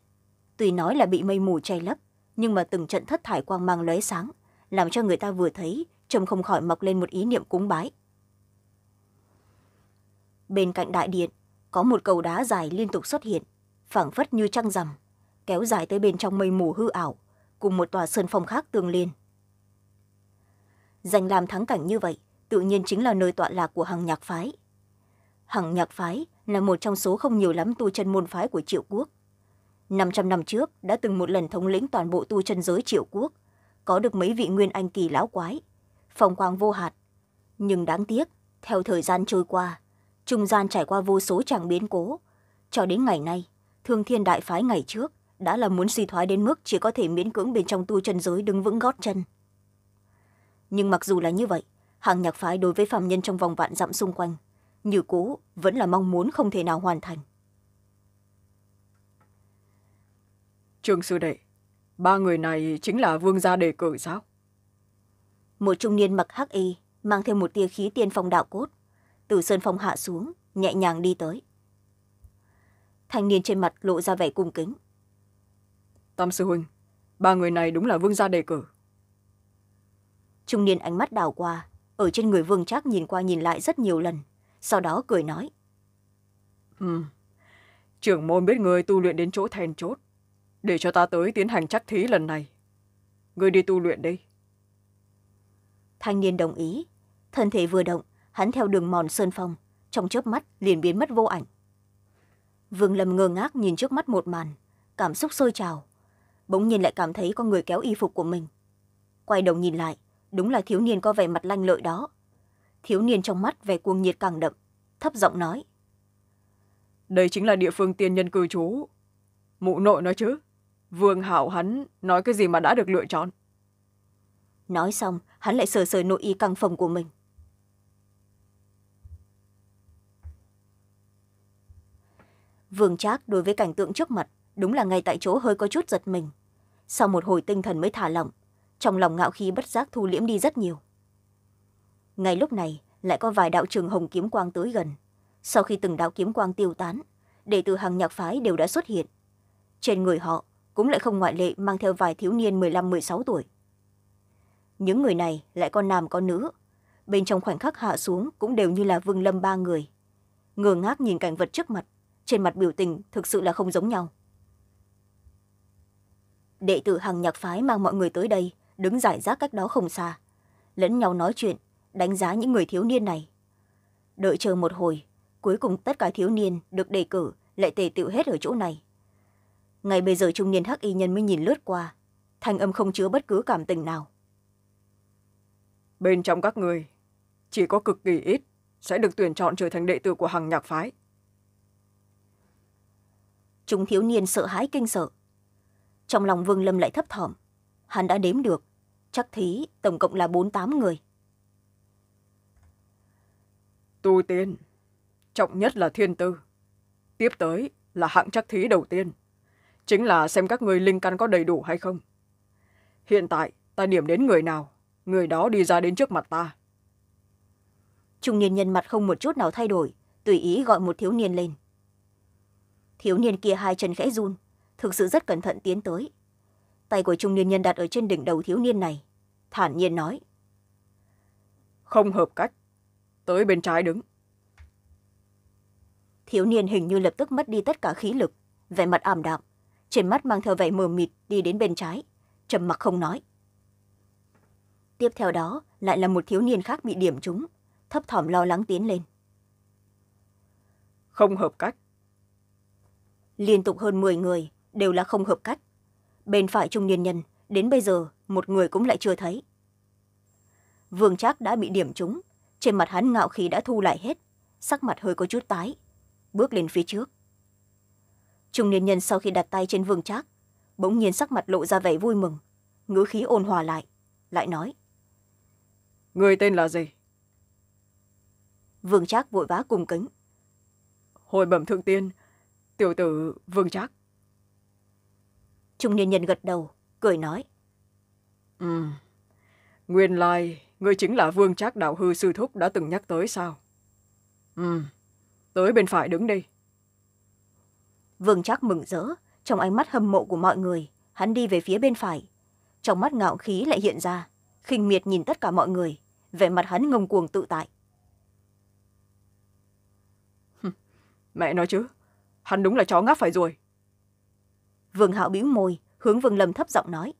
tuy nói là bị mây mù che lấp nhưng mà từng trận thất thải quang mang lóe sáng làm cho người ta vừa thấy trông không khỏi mọc lên một ý niệm cúng bái bên cạnh đại điện có một cầu đá dài liên tục xuất hiện phảng phất như trăng rằm kéo dài tới bên trong mây mù hư ảo cùng một tòa sơn phong khác tương liên danh làm thắng cảnh như vậy tự nhiên chính là nơi tọa lạc của hằng nhạc phái hằng nhạc phái là một trong số không nhiều lắm tu chân môn phái của triệu quốc năm trăm năm trước đã từng một lần thống lĩnh toàn bộ tu chân giới triệu quốc có được mấy vị nguyên anh kỳ lão quái phong quang vô hạt nhưng đáng tiếc theo thời gian trôi qua trung gian trải qua vô số tràng biến cố cho đến ngày nay thương thiên đại phái ngày trước đã là muốn suy thoái đến mức chỉ có thể miễn cưỡng bên trong tu chân giới đứng vững gót chân nhưng mặc dù là như vậy hàng nhạc phái đối với phạm nhân trong vòng vạn dặm xung quanh như cũ vẫn là mong muốn không thể nào hoàn thành trường sư đệ ba người này chính là vương gia đề cử sao một trung niên mặc hắc y mang theo một tia khí tiên phong đạo cốt từ sơn phong hạ xuống nhẹ nhàng đi tới thanh niên trên mặt lộ ra vẻ cung kính tam sư huynh ba người này đúng là vương gia đề cử trung niên ánh mắt đảo qua ở trên người vương trác nhìn qua nhìn lại rất nhiều lần sau đó cười nói ừ. trưởng môn biết người tu luyện đến chỗ then chốt để cho ta tới tiến hành chắc thí lần này người đi tu luyện đi thanh niên đồng ý thân thể vừa động hắn theo đường mòn sơn phong trong chớp mắt liền biến mất vô ảnh vương lâm ngơ ngác nhìn trước mắt một màn cảm xúc sôi trào bỗng nhiên lại cảm thấy con người kéo y phục của mình quay đầu nhìn lại đúng là thiếu niên có vẻ mặt lanh lợi đó thiếu niên trong mắt vẻ cuồng nhiệt càng đậm thấp giọng nói đây chính là địa phương tiên nhân cư trú mụ nội nói chứ vương hảo hắn nói cái gì mà đã được lựa chọn nói xong hắn lại sờ sờ nội y căng phòng của mình vương trác đối với cảnh tượng trước mặt đúng là ngay tại chỗ hơi có chút giật mình sau một hồi tinh thần mới thả lỏng trong lòng ngạo khí bất giác thu liễm đi rất nhiều ngay lúc này lại có vài đạo trường hồng kiếm quang tới gần sau khi từng đạo kiếm quang tiêu tán đệ tử hàng nhạc phái đều đã xuất hiện trên người họ cũng lại không ngoại lệ mang theo vài thiếu niên một mươi năm m ư ơ i sáu tuổi những người này lại có nam có nữ bên trong khoảnh khắc hạ xuống cũng đều như là vương lâm ba người ngơ ngác nhìn cảnh vật trước mặt trên mặt biểu tình thực sự là không giống nhau đệ tử hàng nhạc phái mang mọi người tới đây đứng giải rác cách đó không xa lẫn nhau nói chuyện đánh giá những người thiếu niên này đợi chờ một hồi cuối cùng tất cả thiếu niên được đề cử lại tề tựu hết ở chỗ này ngay bây giờ trung niên hắc y nhân mới nhìn lướt qua thanh âm không chứa bất cứ cảm tình nào bên trong các người chỉ có cực kỳ ít sẽ được tuyển chọn trở thành đệ tử của hàng nhạc phái chúng thiếu niên sợ hãi kinh sợ trong lòng vương lâm lại thấp thỏm hắn đã đếm được chắc thí tổng cộng là bốn tám người tu tiên trọng nhất là thiên tư tiếp tới là hạng chắc thí đầu tiên chính là xem các người linh căn có đầy đủ hay không hiện tại ta điểm đến người nào người đó đi ra đến trước mặt ta trung niên nhân mặt không một chút nào thay đổi tùy ý gọi một thiếu niên lên thiếu niên kia hai chân khẽ run thực sự rất cẩn thận tiến tới tay của trung niên nhân đặt ở trên đỉnh đầu thiếu niên này thản nhiên nói không hợp cách tới bên trái đứng thiếu niên hình như lập tức mất đi tất cả khí lực vẻ mặt ảm đạm trên mắt mang theo vẻ mờ mịt đi đến bên trái trầm mặc không nói tiếp theo đó lại là một thiếu niên khác bị điểm trúng thấp thỏm lo lắng tiến lên không hợp cách liên tục hơn m người đều là không hợp cách bên phải trung niên nhân đến bây giờ một người cũng lại chưa thấy vương trác đã bị điểm trúng trên mặt hắn ngạo khí đã thu lại hết sắc mặt hơi có chút tái bước lên phía trước trung niên nhân sau khi đặt tay trên vương trác bỗng nhiên sắc mặt lộ ra vẻ vui mừng ngữ khí ôn hòa lại lại nói người tên là gì vương trác vội vã cùng kính hồi bẩm thượng tiên tiểu tử vương trác trung niên nhân gật đầu cười nói ừ nguyên lai người chính là vương trác đạo hư sư thúc đã từng nhắc tới sao ừ tới bên phải đứng đi vương trác mừng rỡ trong ánh mắt hâm mộ của mọi người hắn đi về phía bên phải trong mắt ngạo khí lại hiện ra khinh miệt nhìn tất cả mọi người vẻ mặt hắn ngông cuồng tự tại mẹ nói chứ hắn đúng là chó ngáp phải rồi vương hạo bĩu môi hướng vương lâm thấp giọng nói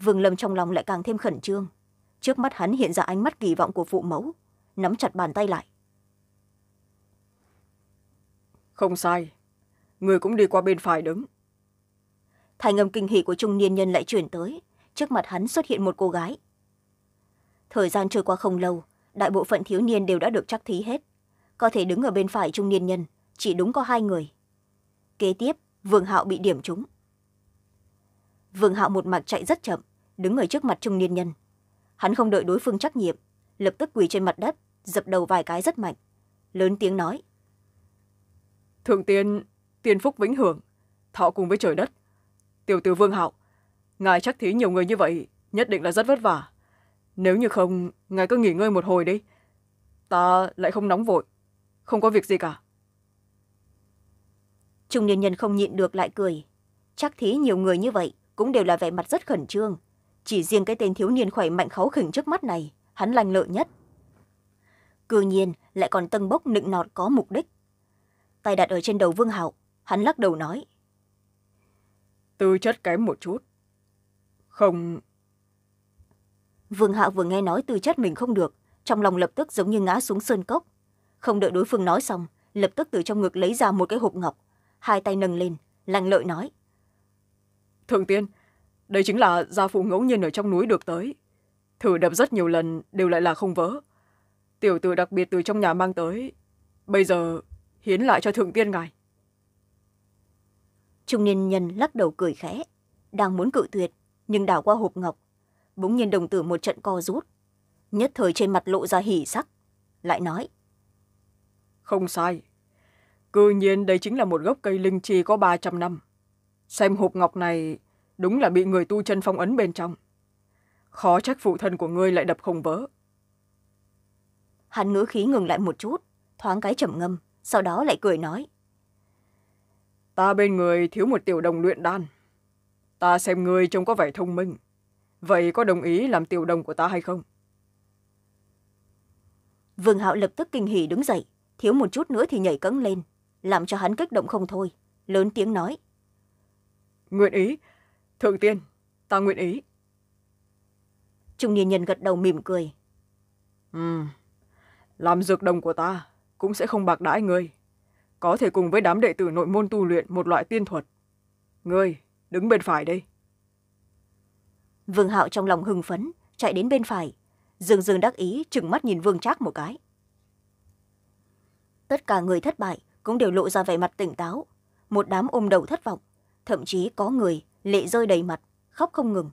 vương lâm trong lòng lại càng thêm khẩn trương trước mắt hắn hiện ra ánh mắt kỳ vọng của phụ mẫu nắm chặt bàn tay lại không sai người cũng đi qua bên phải đứng Thay âm kinh hỉ của trung niên nhân lại chuyển tới trước mặt hắn xuất hiện một cô gái thời gian trôi qua không lâu đại bộ phận thiếu niên đều đã được chắc thí hết có thể đứng ở bên phải trung niên nhân chỉ đúng có hai người kế tiếp vương hạo bị điểm trúng vương hạo một mặt chạy rất chậm đứng ở trước mặt trung niên nhân hắn không đợi đối phương trách nhiệm lập tức quỳ trên mặt đất dập đầu vài cái rất mạnh lớn tiếng nói thượng tiên tiên phúc vĩnh hưởng thọ cùng với trời đất tiểu tử vương hạo ngài chắc thí nhiều người như vậy nhất định là rất vất vả nếu như không ngài cứ nghỉ ngơi một hồi đi ta lại không nóng vội không có việc gì cả trung niên nhân không nhịn được lại cười chắc thí nhiều người như vậy cũng đều là vẻ mặt rất khẩn trương chỉ riêng cái tên thiếu niên khỏe mạnh kháu khỉnh trước mắt này hắn lành lợi nhất cư nhiên lại còn tân bốc nịnh nọt có mục đích tay đặt ở trên đầu vương hạo hắn lắc đầu nói tư chất kém một chút không vương hạo vừa nghe nói tư chất mình không được trong lòng lập tức giống như ngã xuống sơn cốc không đợi đối phương nói xong lập tức từ trong ngực lấy ra một cái hộp ngọc hai tay nâng lên lăng lợi nói thượng tiên đây chính là gia phụ ngẫu nhiên ở trong núi được tới thử đập rất nhiều lần đều lại là không vỡ tiểu tử đặc biệt từ trong nhà mang tới bây giờ hiến lại cho thượng tiên ngài trung niên nhân lắc đầu cười khẽ đang muốn cự tuyệt nhưng đảo qua hộp ngọc bỗng nhiên đồng tử một trận co rút nhất thời trên mặt lộ ra hỉ sắc lại nói không sai Cư nhiên đây chính là một gốc cây linh chi có 300 năm. Xem hộp ngọc này đúng là bị người tu chân phong ấn bên trong. Khó trách phụ thân của ngươi lại đập không vỡ. Hắn ngữ khí ngừng lại một chút, thoáng cái trầm ngâm, sau đó lại cười nói. Ta bên người thiếu một tiểu đồng luyện đan. Ta xem ngươi trông có vẻ thông minh. Vậy có đồng ý làm tiểu đồng của ta hay không? Vương Hạo lập tức kinh hỉ đứng dậy, thiếu một chút nữa thì nhảy cấn lên, làm cho hắn kích động không thôi lớn tiếng nói nguyện ý thượng tiên ta nguyện ý trung niên nhân gật đầu mỉm cười ừ làm dược đồng của ta cũng sẽ không bạc đãi ngươi có thể cùng với đám đệ tử nội môn tu luyện một loại tiên thuật ngươi đứng bên phải đây vương hạo trong lòng hưng phấn chạy đến bên phải dương dương đắc ý trừng mắt nhìn vương trác một cái tất cả người thất bại cũng đều lộ ra vẻ mặt tỉnh táo một đám ôm đầu thất vọng thậm chí có người lệ rơi đầy mặt khóc không ngừng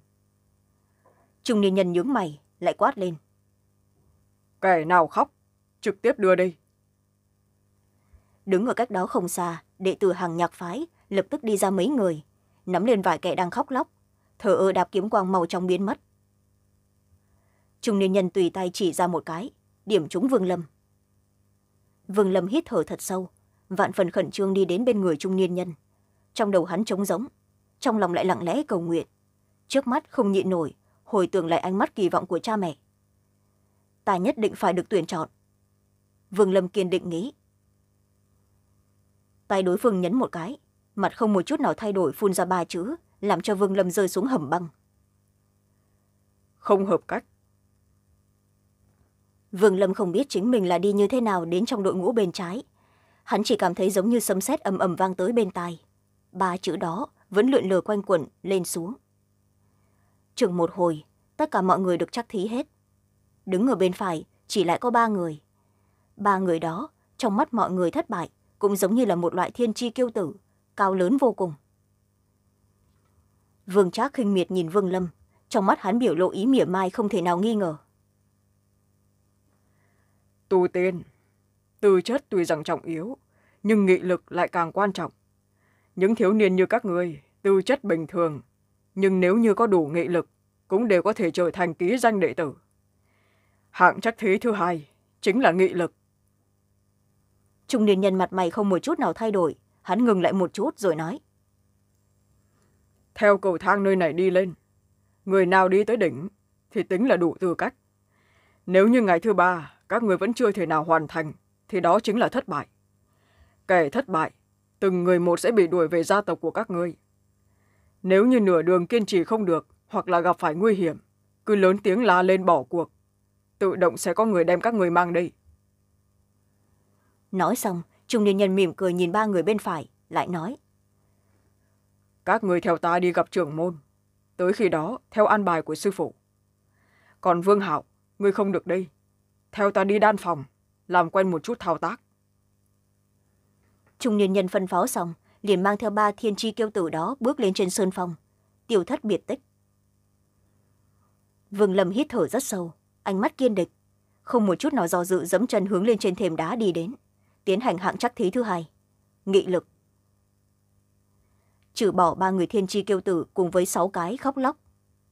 trung niên nhân nhướng mày lại quát lên kẻ nào khóc trực tiếp đưa đi đứng ở cách đó không xa đệ tử hàng nhạc phái lập tức đi ra mấy người nắm lên vài kẻ đang khóc lóc thở ơ đạp kiếm quang màu trong biến mất trung niên nhân tùy tay chỉ ra một cái điểm trúng vương lâm vương lâm hít thở thật sâu vạn phần khẩn trương đi đến bên người trung niên nhân trong đầu hắn trống rỗng trong lòng lại lặng lẽ cầu nguyện trước mắt không nhịn nổi hồi tưởng lại ánh mắt kỳ vọng của cha mẹ ta nhất định phải được tuyển chọn vương lâm kiên định nghĩ tay đối phương nhấn một cái mặt không một chút nào thay đổi phun ra ba chữ làm cho vương lâm rơi xuống hầm băng không hợp cách vương lâm không biết chính mình là đi như thế nào đến trong đội ngũ bên trái hắn chỉ cảm thấy giống như sấm sét ầm ầm vang tới bên tai ba chữ đó vẫn lượn lờ quanh quẩn lên xuống chừng một hồi tất cả mọi người được chắc thí hết đứng ở bên phải chỉ lại có ba người ba người đó trong mắt mọi người thất bại cũng giống như là một loại thiên tri kiêu tử cao lớn vô cùng vương trác khinh miệt nhìn vương lâm trong mắt hắn biểu lộ ý mỉa mai không thể nào nghi ngờ tù tiên tư chất tuy rằng trọng yếu nhưng nghị lực lại càng quan trọng những thiếu niên như các người tư chất bình thường nhưng nếu như có đủ nghị lực cũng đều có thể trở thành ký danh đệ tử hạng chắc thí thứ hai chính là nghị lực trung niên nhân mặt mày không một chút nào thay đổi hắn ngừng lại một chút rồi nói theo cầu thang nơi này đi lên người nào đi tới đỉnh thì tính là đủ tư cách nếu như ngày thứ ba các người vẫn chưa thể nào hoàn thành thì đó chính là thất bại kẻ thất bại từng người một sẽ bị đuổi về gia tộc của các ngươi nếu như nửa đường kiên trì không được hoặc là gặp phải nguy hiểm cứ lớn tiếng la lên bỏ cuộc tự động sẽ có người đem các người mang đi nói xong trung niên nhân mỉm cười nhìn ba người bên phải lại nói các người theo ta đi gặp trưởng môn tới khi đó theo an bài của sư phụ còn vương hạo ngươi không được đi theo ta đi đan phòng làm quen một chút thao tác trung niên nhân phân phó xong liền mang theo ba thiên tri kiêu tử đó bước lên trên sơn phong tiêu thất biệt tích vương lâm hít thở rất sâu ánh mắt kiên địch không một chút nào do dự dẫm chân hướng lên trên thềm đá đi đến tiến hành hạng chắc thí thứ hai nghị lực trừ bỏ ba người thiên tri kiêu tử cùng với sáu cái khóc lóc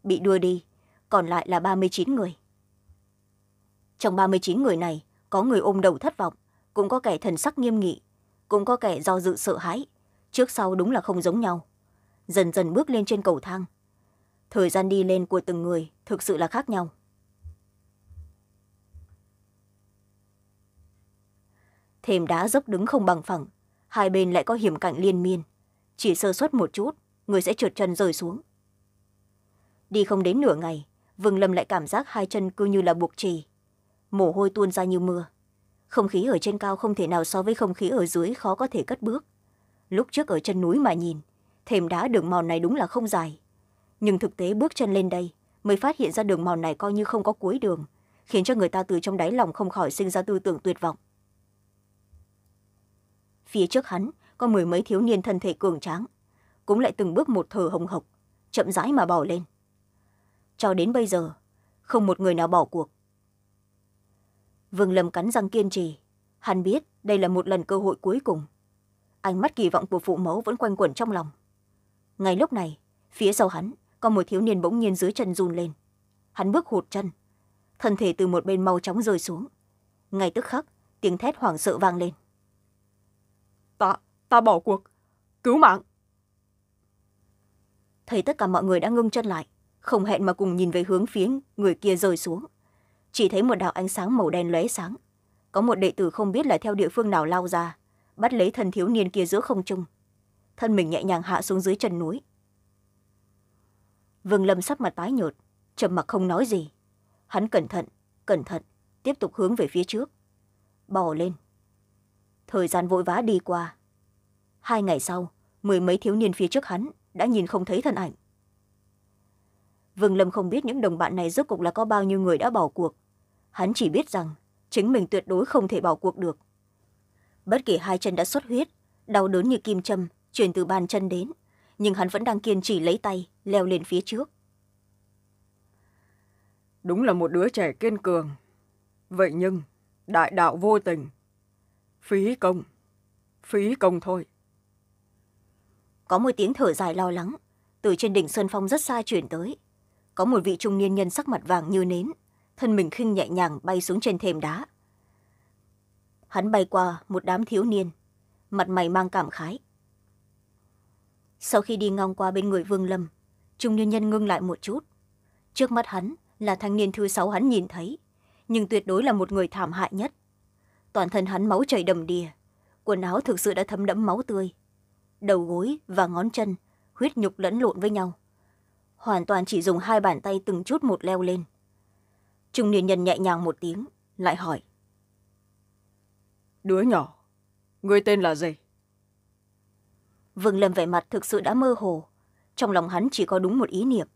bị đưa đi còn lại là ba mươi chín người trong ba mươi chín người này có người ôm đầu thất vọng cũng có kẻ thần sắc nghiêm nghị cũng có kẻ do dự sợ hãi trước sau đúng là không giống nhau dần dần bước lên trên cầu thang thời gian đi lên của từng người thực sự là khác nhau thềm đá dốc đứng không bằng phẳng hai bên lại có hiểm cảnh liên miên chỉ sơ suất một chút người sẽ trượt chân rơi xuống đi không đến nửa ngày vương lâm lại cảm giác hai chân cứ như là buộc trì mồ hôi tuôn ra như mưa không khí ở trên cao không thể nào so với không khí ở dưới khó có thể cất bước lúc trước ở chân núi mà nhìn thềm đá đường mòn này đúng là không dài nhưng thực tế bước chân lên đây mới phát hiện ra đường mòn này coi như không có cuối đường khiến cho người ta từ trong đáy lòng không khỏi sinh ra tư tưởng tuyệt vọng phía trước hắn có mười mấy thiếu niên thân thể cường tráng cũng lại từng bước một thở hồng hộc chậm rãi mà bỏ lên cho đến bây giờ không một người nào bỏ cuộc vương lâm cắn răng kiên trì hắn biết đây là một lần cơ hội cuối cùng ánh mắt kỳ vọng của phụ mẫu vẫn quanh quẩn trong lòng ngay lúc này phía sau hắn có một thiếu niên bỗng nhiên dưới chân run lên hắn bước hụt chân thân thể từ một bên mau chóng rơi xuống ngay tức khắc tiếng thét hoảng sợ vang lên ta ta bỏ cuộc cứu mạng thấy tất cả mọi người đã ngưng chân lại không hẹn mà cùng nhìn về hướng phía người kia rơi xuống chỉ thấy một đạo ánh sáng màu đen lóe sáng có một đệ tử không biết là theo địa phương nào lao ra bắt lấy thân thiếu niên kia giữa không trung thân mình nhẹ nhàng hạ xuống dưới chân núi vương lâm sắc mặt tái nhợt trầm mặc không nói gì hắn cẩn thận cẩn thận tiếp tục hướng về phía trước bò lên thời gian vội vã đi qua hai ngày sau mười mấy thiếu niên phía trước hắn đã nhìn không thấy thân ảnh vương lâm không biết những đồng bạn này rốt cục là có bao nhiêu người đã bỏ cuộc hắn chỉ biết rằng chính mình tuyệt đối không thể bỏ cuộc được bất kể hai chân đã xuất huyết đau đớn như kim châm truyền từ bàn chân đến nhưng hắn vẫn đang kiên trì lấy tay leo lên phía trước đúng là một đứa trẻ kiên cường vậy nhưng đại đạo vô tình phí công phí công thôi có một tiếng thở dài lo lắng từ trên đỉnh sơn phong rất xa chuyển tới có một vị trung niên nhân sắc mặt vàng như nến thân mình khinh nhẹ nhàng bay xuống trên thềm đá hắn bay qua một đám thiếu niên mặt mày mang cảm khái sau khi đi ngang qua bên người vương lâm trung niên nhân ngưng lại một chút trước mắt hắn là thanh niên thứ sáu hắn nhìn thấy nhưng tuyệt đối là một người thảm hại nhất toàn thân hắn máu chảy đầm đìa quần áo thực sự đã thấm đẫm máu tươi đầu gối và ngón chân huyết nhục lẫn lộn với nhau hoàn toàn chỉ dùng hai bàn tay từng chút một leo lên trung niên nhân nhẹ nhàng một tiếng lại hỏi đứa nhỏ người tên là gì vương lâm vẻ mặt thực sự đã mơ hồ trong lòng hắn chỉ có đúng một ý niệm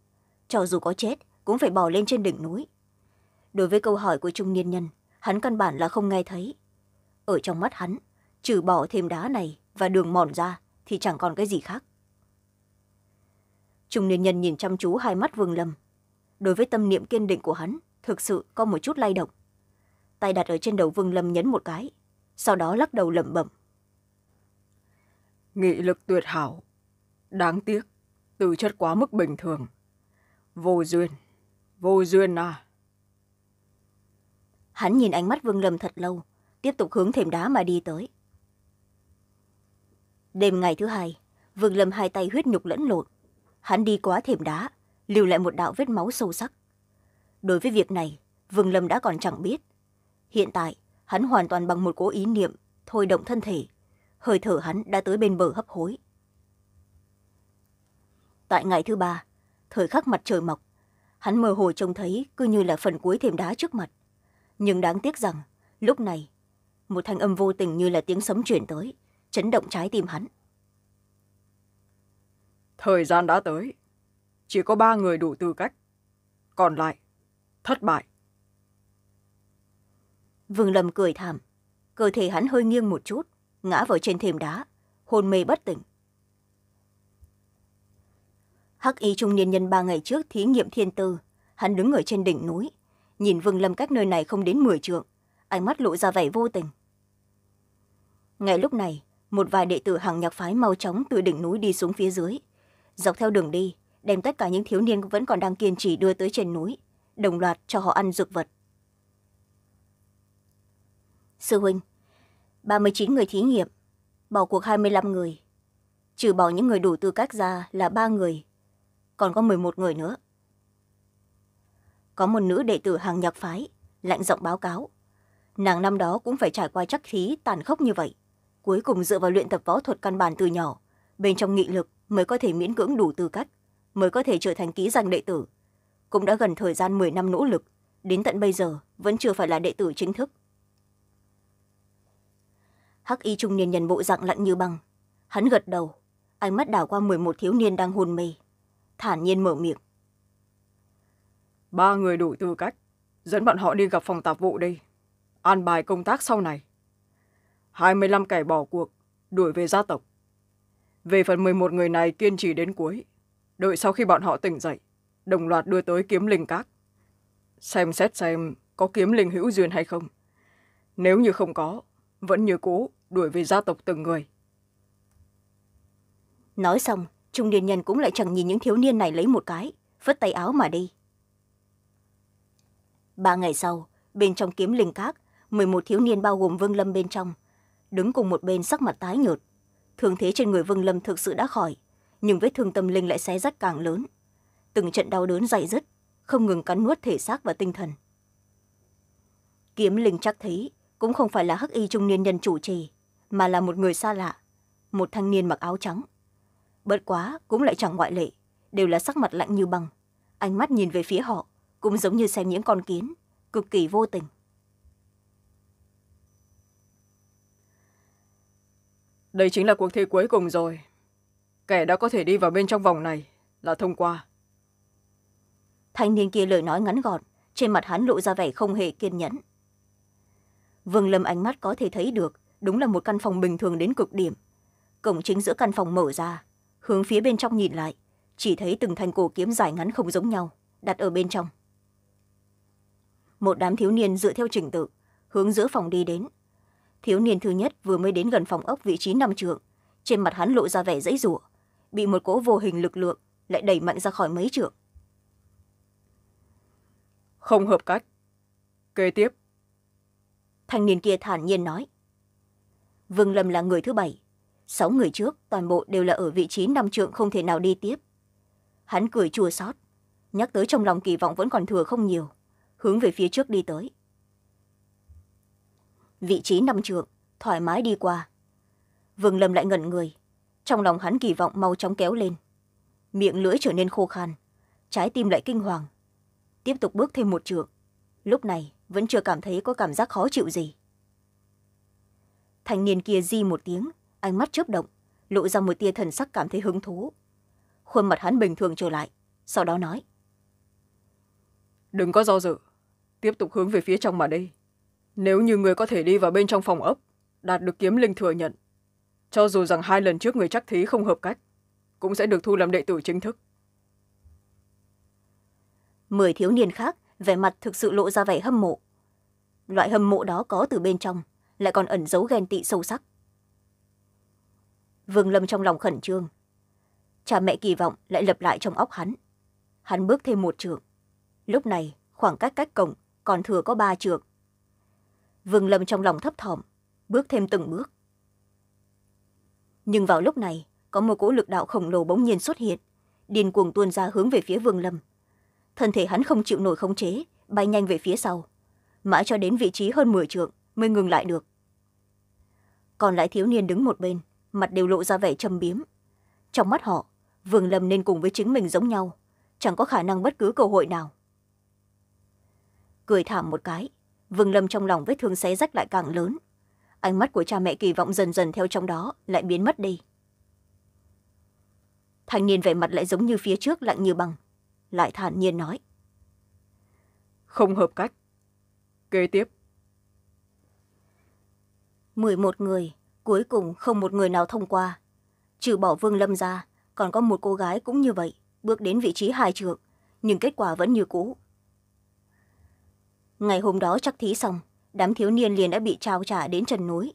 cho dù có chết cũng phải bỏ lên trên đỉnh núi đối với câu hỏi của trung niên nhân hắn căn bản là không nghe thấy ở trong mắt hắn trừ bỏ thêm đá này và đường mòn ra thì chẳng còn cái gì khác trung niên nhân nhìn chăm chú hai mắt vương lâm đối với tâm niệm kiên định của hắn thực sự có một chút lay động tay đặt ở trên đầu vương lâm nhấn một cái sau đó lắc đầu lẩm bẩm nghị lực tuyệt hảo đáng tiếc từ chất quá mức bình thường vô duyên vô duyên à hắn nhìn ánh mắt vương lâm thật lâu tiếp tục hướng thềm đá mà đi tới đêm ngày thứ hai vương lâm hai tay huyết nhục lẫn lộn hắn đi quá thềm đá lưu lại một đạo vết máu sâu sắc đối với việc này vương lâm đã còn chẳng biết hiện tại hắn hoàn toàn bằng một cố ý niệm thôi động thân thể hơi thở hắn đã tới bên bờ hấp hối tại ngày thứ ba thời khắc mặt trời mọc hắn mơ hồ trông thấy cứ như là phần cuối thềm đá trước mặt nhưng đáng tiếc rằng lúc này một thanh âm vô tình như là tiếng sấm chuyển tới chấn động trái tim hắn thời gian đã tới chỉ có ba người đủ tư cách còn lại thất bại vương lâm cười thảm cơ thể hắn hơi nghiêng một chút ngã vào trên thềm đá hôn mê bất tỉnh hắc y trung niên nhân ba ngày trước thí nghiệm thiên tư hắn đứng ở trên đỉnh núi nhìn vương lâm cách nơi này không đến mười trượng ánh mắt lộ ra vẻ vô tình ngay lúc này một vài đệ tử hàng nhạc phái mau chóng từ đỉnh núi đi xuống phía dưới dọc theo đường đi đem tất cả những thiếu niên vẫn còn đang kiên trì đưa tới trên núi đồng loạt cho họ ăn dược vật sư huynh ba mươi chín người thí nghiệm bỏ cuộc hai mươi năm người trừ bỏ những người đủ tư cách ra là ba người còn có m một người nữa có một nữ đệ tử hàng nhạc phái lạnh giọng báo cáo nàng năm đó cũng phải trải qua chắc khí tàn khốc như vậy cuối cùng dựa vào luyện tập võ thuật căn bản từ nhỏ bên trong nghị lực mới có thể miễn cưỡng đủ tư cách mới có thể trở thành ký danh đệ tử cũng đã gần thời gian m năm nỗ lực đến tận bây giờ vẫn chưa phải là đệ tử chính thức hắc y trung niên nhân bộ dạng lạnh như băng hắn gật đầu ánh mắt đảo qua m một thiếu niên đang hôn mê thản nhiên mở miệng ba người đủ tư cách dẫn bọn họ đi gặp phòng tạp vụ đây an bài công tác sau này hai mươi lăm kẻ bỏ cuộc đuổi về gia tộc về phần m một người này kiên trì đến cuối đợi sau khi bọn họ tỉnh dậy đồng loạt đưa tới kiếm linh các xem xét xem có kiếm linh hữu duyên hay không nếu như không có vẫn như cũ đuổi về gia tộc từng người nói xong trung niên nhân cũng lại chẳng nhìn những thiếu niên này lấy một cái phất tay áo mà đi ba ngày sau bên trong kiếm linh các m một thiếu niên bao gồm vương lâm bên trong đứng cùng một bên sắc mặt tái nhợt thương thế trên người vương lâm thực sự đã khỏi nhưng vết thương tâm linh lại xé rách càng lớn từng trận đau đớn dày dứt không ngừng cắn nuốt thể xác và tinh thần kiếm linh chắc thấy cũng không phải là hắc y trung niên nhân chủ trì mà là một người xa lạ một thanh niên mặc áo trắng bất quá cũng lại chẳng ngoại lệ đều là sắc mặt lạnh như băng ánh mắt nhìn về phía họ cũng giống như xem những con kiến cực kỳ vô tình đây chính là cuộc thi cuối cùng rồi kẻ đã có thể đi vào bên trong vòng này là thông qua thanh niên kia lời nói ngắn gọn trên mặt hắn lộ ra vẻ không hề kiên nhẫn vương lâm ánh mắt có thể thấy được đúng là một căn phòng bình thường đến cực điểm cổng chính giữa căn phòng mở ra hướng phía bên trong nhìn lại chỉ thấy từng thanh cổ kiếm dài ngắn không giống nhau đặt ở bên trong một đám thiếu niên dựa theo trình tự hướng giữa phòng đi đến thiếu niên thứ nhất vừa mới đến gần phòng ốc vị trí năm trượng trên mặt hắn lộ ra vẻ dãy rủa bị một cỗ vô hình lực lượng lại đẩy mạnh ra khỏi mấy trượng không hợp cách kế tiếp thanh niên kia thản nhiên nói vương lâm là người thứ bảy sáu người trước toàn bộ đều là ở vị trí năm trượng không thể nào đi tiếp hắn cười chua xót nhắc tới trong lòng kỳ vọng vẫn còn thừa không nhiều hướng về phía trước đi tới vị trí năm trượng thoải mái đi qua vương lâm lại ngẩn người trong lòng hắn kỳ vọng mau chóng kéo lên miệng lưỡi trở nên khô khan trái tim lại kinh hoàng tiếp tục bước thêm một trượng lúc này vẫn chưa cảm thấy có cảm giác khó chịu gì thanh niên kia di một tiếng ánh mắt chớp động lộ ra một tia thần sắc cảm thấy hứng thú khuôn mặt hắn bình thường trở lại sau đó nói đừng có do dự tiếp tục hướng về phía trong mà đi nếu như người có thể đi vào bên trong phòng ấp đạt được kiếm linh thừa nhận cho dù rằng hai lần trước người chắc thí không hợp cách cũng sẽ được thu làm đệ tử chính thức mười thiếu niên khác vẻ mặt thực sự lộ ra vẻ hâm mộ loại hâm mộ đó có từ bên trong lại còn ẩn giấu ghen tị sâu sắc vương lâm trong lòng khẩn trương cha mẹ kỳ vọng lại lập lại trong óc hắn hắn bước thêm một trường lúc này khoảng cách cách cổng còn thừa có ba trường vương lâm trong lòng thấp thỏm bước thêm từng bước nhưng vào lúc này có một cỗ lực đạo khổng lồ bỗng nhiên xuất hiện điên cuồng tuôn ra hướng về phía vương lâm thân thể hắn không chịu nổi khống chế bay nhanh về phía sau mãi cho đến vị trí hơn m trượng mới ngừng lại được còn lại thiếu niên đứng một bên mặt đều lộ ra vẻ châm biếm trong mắt họ vương lâm nên cùng với chính mình giống nhau chẳng có khả năng bất cứ cơ hội nào cười thảm một cái vương lâm trong lòng vết thương xé rách lại càng lớn ánh mắt của cha mẹ kỳ vọng dần dần theo trong đó lại biến mất đi thanh niên vẻ mặt lại giống như phía trước lạnh như bằng lại thản nhiên nói không hợp cách kế tiếp mười một người cuối cùng không một người nào thông qua trừ bỏ vương lâm ra còn có một cô gái cũng như vậy bước đến vị trí hai trượng nhưng kết quả vẫn như cũ ngày hôm đó chắc thí xong đám thiếu niên liền đã bị trao trả đến trần núi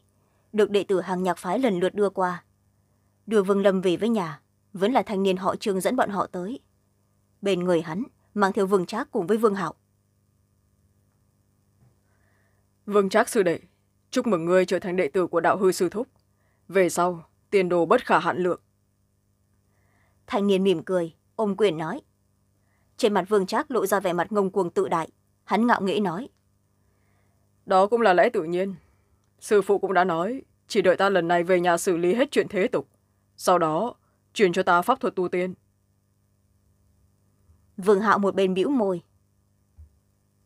được đệ tử hàng nhạc phái lần lượt đưa qua đưa vương lâm về với nhà vẫn là thanh niên họ trương dẫn bọn họ tới bên người hắn mang theo vương trác cùng với vương hạo vương trác sư đệ chúc mừng ngươi trở thành đệ tử của đạo hư sư thúc về sau tiền đồ bất khả hạn lượng thanh niên mỉm cười ôm quyền nói trên mặt vương trác lộ ra vẻ mặt ngông cuồng tự đại hắn ngạo nghĩ nói đó cũng là lẽ tự nhiên sư phụ cũng đã nói chỉ đợi ta lần này về nhà xử lý hết chuyện thế tục sau đó truyền cho ta pháp thuật tu tiên vương hạo một bên bĩu môi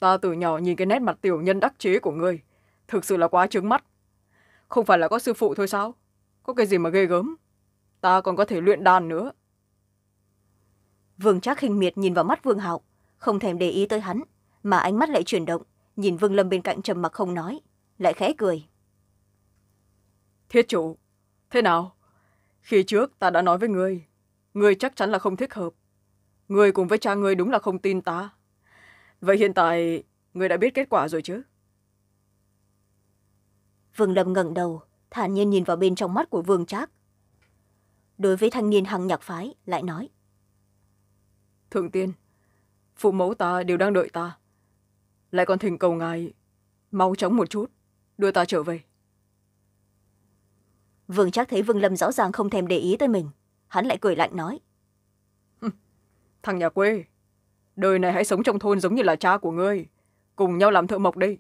ta từ nhỏ nhìn cái nét mặt tiểu nhân đắc chế của ngươi, thực sự là quá trướng mắt không phải là có sư phụ thôi sao có cái gì mà ghê gớm ta còn có thể luyện đàn nữa vương trác khinh miệt nhìn vào mắt vương hạo không thèm để ý tới hắn mà ánh mắt lại chuyển động nhìn vương lâm bên cạnh trầm mặc không nói lại khẽ cười thiết chủ thế nào khi trước ta đã nói với ngươi, ngươi chắc chắn là không thích hợp người cùng với cha ngươi đúng là không tin ta vậy hiện tại người đã biết kết quả rồi chứ vương lâm ngẩng đầu thản nhiên nhìn vào bên trong mắt của vương trác đối với thanh niên hằng nhạc phái lại nói thượng tiên phụ mẫu ta đều đang đợi ta lại còn thỉnh cầu ngài mau chóng một chút đưa ta trở về vương trác thấy vương lâm rõ ràng không thèm để ý tới mình hắn lại cười lạnh nói thằng nhà quê đời này hãy sống trong thôn giống như là cha của ngươi cùng nhau làm thợ mộc đi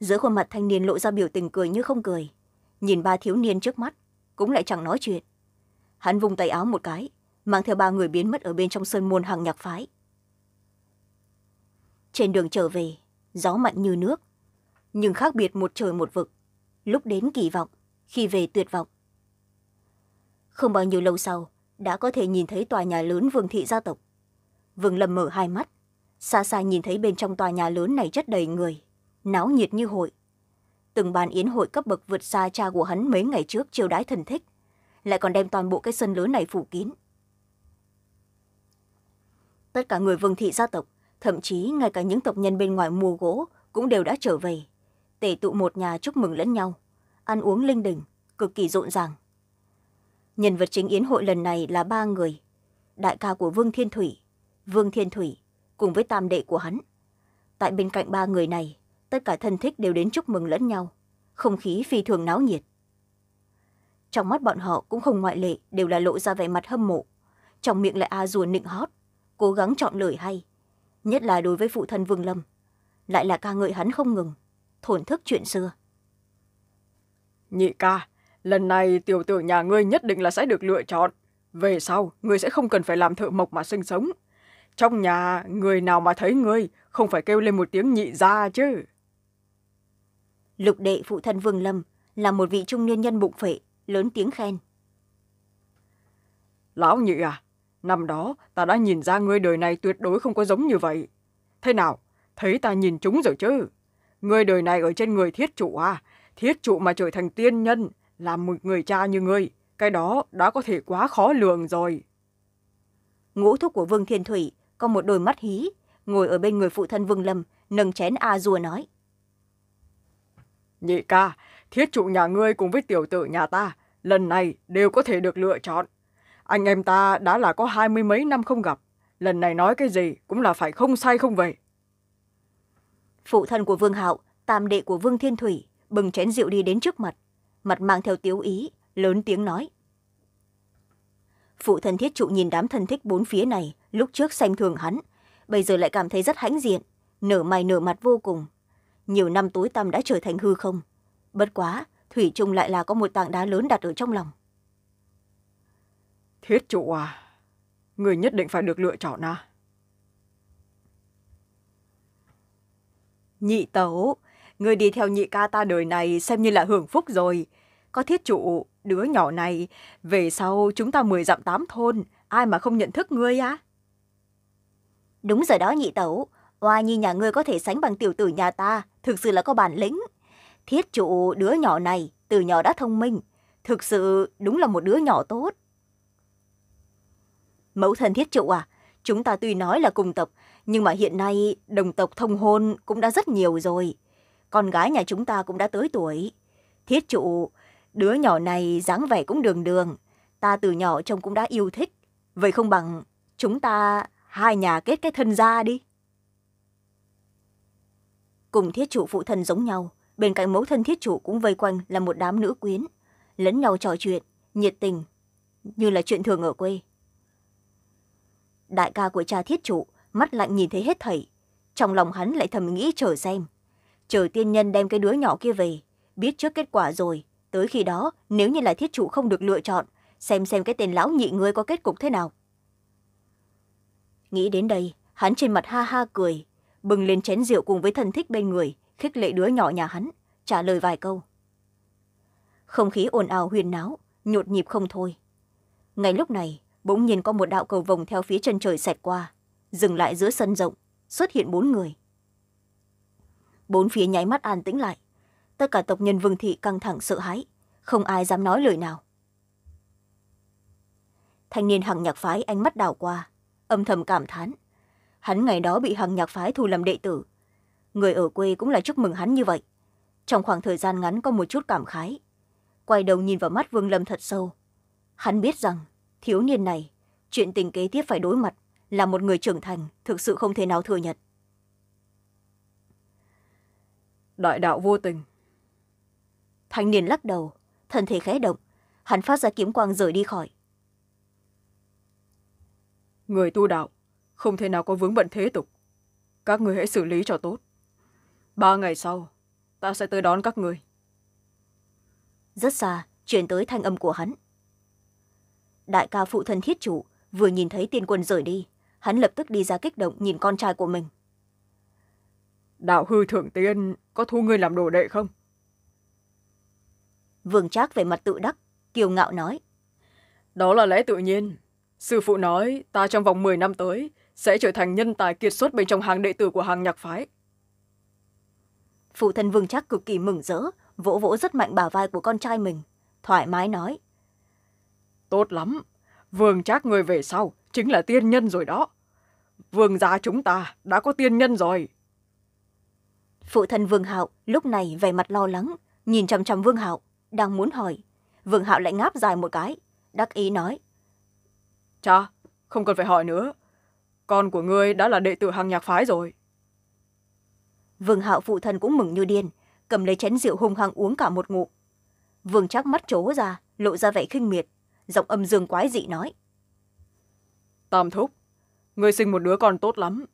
giữa khuôn mặt thanh niên lộ ra biểu tình cười như không cười nhìn ba thiếu niên trước mắt cũng lại chẳng nói chuyện hắn vung tay áo một cái mang theo ba người biến mất ở bên trong sơn môn hàng nhạc phái trên đường trở về gió mạnh như nước nhưng khác biệt một trời một vực lúc đến kỳ vọng khi về tuyệt vọng không bao nhiêu lâu sau đã có thể nhìn thấy tòa nhà lớn vương thị gia tộc vương lâm mở hai mắt xa xa nhìn thấy bên trong tòa nhà lớn này chất đầy người náo nhiệt như hội từng bàn yến hội cấp bậc vượt xa cha của hắn mấy ngày trước chiêu đãi thần thích lại còn đem toàn bộ cái sân lớn này phủ kín tất cả người vương thị gia tộc thậm chí ngay cả những tộc nhân bên ngoài mua gỗ cũng đều đã trở về tể tụ một nhà chúc mừng lẫn nhau ăn uống linh đình cực kỳ rộn ràng nhân vật chính yến hội lần này là ba người đại ca của vương thiên thủy vương thiên thủy cùng với tam đệ của hắn tại bên cạnh ba người này tất cả thân thích đều đến chúc mừng lẫn nhau không khí phi thường náo nhiệt trong mắt bọn họ cũng không ngoại lệ đều là lộ ra vẻ mặt hâm mộ trong miệng lại a à rùa nịnh hót cố gắng chọn lời hay nhất là đối với phụ thân vương lâm lại là ca ngợi hắn không ngừng thổn thức chuyện xưa nhị ca lần này tiểu tử nhà ngươi nhất định là sẽ được lựa chọn về sau ngươi sẽ không cần phải làm thợ mộc mà sinh sống trong nhà người nào mà thấy ngươi không phải kêu lên một tiếng nhị ra chứ lục đệ phụ thân vương lâm là một vị trung niên nhân bụng phệ lớn tiếng khen lão nhị à năm đó ta đã nhìn ra ngươi đời này tuyệt đối không có giống như vậy thế nào thấy ta nhìn chúng rồi chứ ngươi đời này ở trên người thiết trụ à thiết trụ mà trở thành tiên nhân làm một người cha như ngươi cái đó đã có thể quá khó lường rồi ngũ thúc của vương thiên thủy có một đôi mắt hí ngồi ở bên người phụ thân vương lâm nâng chén a dùa nói nhị ca thiết trụ nhà ngươi cùng với tiểu tử nhà ta lần này đều có thể được lựa chọn anh em ta đã là có hai mươi mấy năm không gặp lần này nói cái gì cũng là phải không say không về phụ thân của vương hạo tam đệ của vương thiên thủy bừng chén rượu đi đến trước mặt mặt mang theo tiếu ý lớn tiếng nói phụ thân thiết trụ nhìn đám thân thích bốn phía này lúc trước xem thường hắn bây giờ lại cảm thấy rất hãnh diện nở mày nở mặt vô cùng nhiều năm tối tăm đã trở thành hư không bất quá thủy trung lại là có một tảng đá lớn đặt ở trong lòng thiết trụ à người nhất định phải được lựa chọn à nhị tấu người đi theo nhị ca ta đời này xem như là hưởng phúc rồi có thiết trụ đứa nhỏ này về sau chúng ta mười dặm tám thôn ai mà không nhận thức ngươi á đúng rồi đó nhị tẩu oa nhi nhà ngươi có thể sánh bằng tiểu tử nhà ta thực sự là có bản lĩnh thiết trụ đứa nhỏ này từ nhỏ đã thông minh thực sự đúng là một đứa nhỏ tốt mẫu thân thiết trụ à chúng ta tuy nói là cùng tộc nhưng mà hiện nay đồng tộc thông hôn cũng đã rất nhiều rồi con gái nhà chúng ta cũng đã tới tuổi thiết trụ đứa nhỏ này dáng vẻ cũng đường đường ta từ nhỏ trông cũng đã yêu thích vậy không bằng chúng ta hai nhà kết cái thân ra đi cùng thiết trụ phụ thân giống nhau bên cạnh mẫu thân thiết trụ cũng vây quanh là một đám nữ quyến lẫn nhau trò chuyện nhiệt tình như là chuyện thường ở quê đại ca của cha thiết trụ mắt lạnh nhìn thấy hết thảy trong lòng hắn lại thầm nghĩ chờ xem chờ tiên nhân đem cái đứa nhỏ kia về biết trước kết quả rồi tới khi đó nếu như là thiết trụ không được lựa chọn xem xem cái tên lão nhị ngươi có kết cục thế nào nghĩ đến đây hắn trên mặt ha ha cười bừng lên chén rượu cùng với thân thích bên người khích lệ đứa nhỏ nhà hắn trả lời vài câu không khí ồn ào huyền náo nhột nhịp không thôi ngay lúc này bỗng nhiên có một đạo cầu vồng theo phía chân trời xẹt qua dừng lại giữa sân rộng xuất hiện bốn người bốn phía nháy mắt an tĩnh lại tất cả tộc nhân vương thị căng thẳng sợ hãi không ai dám nói lời nào thanh niên hằng nhạc phái ánh mắt đảo qua âm thầm cảm thán hắn ngày đó bị hằng nhạc phái thu làm đệ tử người ở quê cũng là chúc mừng hắn như vậy trong khoảng thời gian ngắn có một chút cảm khái quay đầu nhìn vào mắt vương lâm thật sâu hắn biết rằng thiếu niên này chuyện tình kế tiếp phải đối mặt là một người trưởng thành thực sự không thể nào thừa nhận đại đạo vô tình thanh niên lắc đầu thân thể khé động hắn phát ra kiếm quang rời đi khỏi người tu đạo không thể nào có vướng bận thế tục các người hãy xử lý cho tốt ba ngày sau ta sẽ tới đón các người rất xa chuyển tới thanh âm của hắn đại ca phụ thân thiết chủ vừa nhìn thấy tiên quân rời đi hắn lập tức đi ra kích động nhìn con trai của mình đạo hư thượng tiên có thu ngươi làm đồ đệ không vương trác về mặt tự đắc kiều ngạo nói đó là lẽ tự nhiên sư phụ nói ta trong vòng m năm tới sẽ trở thành nhân tài kiệt xuất bên trong hàng đệ tử của hàng nhạc phái phụ thân vương trác cực kỳ mừng rỡ vỗ vỗ rất mạnh bả vai của con trai mình thoải mái nói tốt lắm vương trác người về sau chính là tiên nhân rồi đó vương gia chúng ta đã có tiên nhân rồi phụ thân vương hạo lúc này vẻ mặt lo lắng nhìn chằm chằm vương hạo đang muốn hỏi vương hạo lại ngáp dài một cái đắc ý nói cha không cần phải hỏi nữa con của ngươi đã là đệ tử hàng nhạc phái rồi vương hạo phụ thân cũng mừng như điên cầm lấy chén rượu hung hăng uống cả một ngụm vương chắc mắt trố ra lộ ra vẻ khinh miệt giọng âm dương quái dị nói tam thúc ngươi sinh một đứa con tốt lắm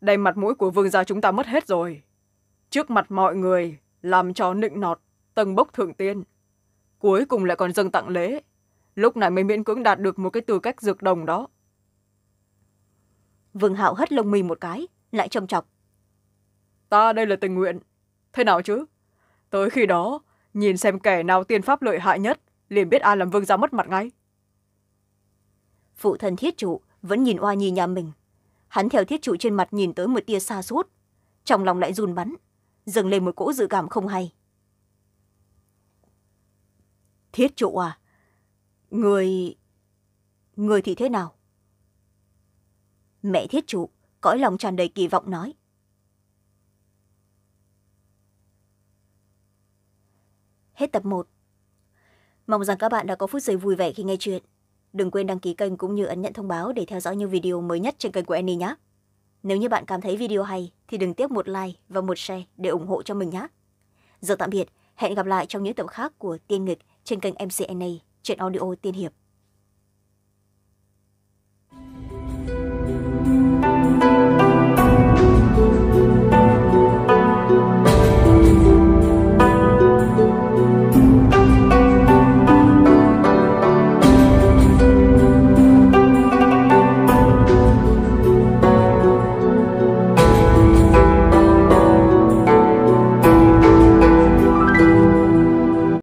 đầy mặt mũi của vương gia chúng ta mất hết rồi trước mặt mọi người làm cho nịnh nọt tầng bốc thượng tiên cuối cùng lại còn dâng tặng lễ lúc này mới miễn cưỡng đạt được một cái tư cách dược đồng đó vương hạo hất lông mì một cái lại trầm chọc ta đây là tình nguyện thế nào chứ tới khi đó nhìn xem kẻ nào tiên pháp lợi hại nhất liền biết ai làm vương gia mất mặt ngay phụ thân thiết trụ vẫn nhìn oa nhi nhà mình hắn theo thiết trụ trên mặt nhìn tới một tia xa suốt trong lòng lại run bắn dâng lên một cỗ dự cảm không hay thiết trụ à người người thì thế nào mẹ thiết trụ cõi lòng tràn đầy kỳ vọng nói hết tập một mong rằng các bạn đã có phút giây vui vẻ khi nghe chuyện đừng quên đăng ký kênh cũng như ấn nhận thông báo để theo dõi những video mới nhất trên kênh của annie nhé nếu như bạn cảm thấy video hay thì đừng tiếc một like và một share để ủng hộ cho mình nhé giờ tạm biệt hẹn gặp lại trong những tập khác của tiên nghịch trên kênh mcna chuyện audio tiên hiệp thank you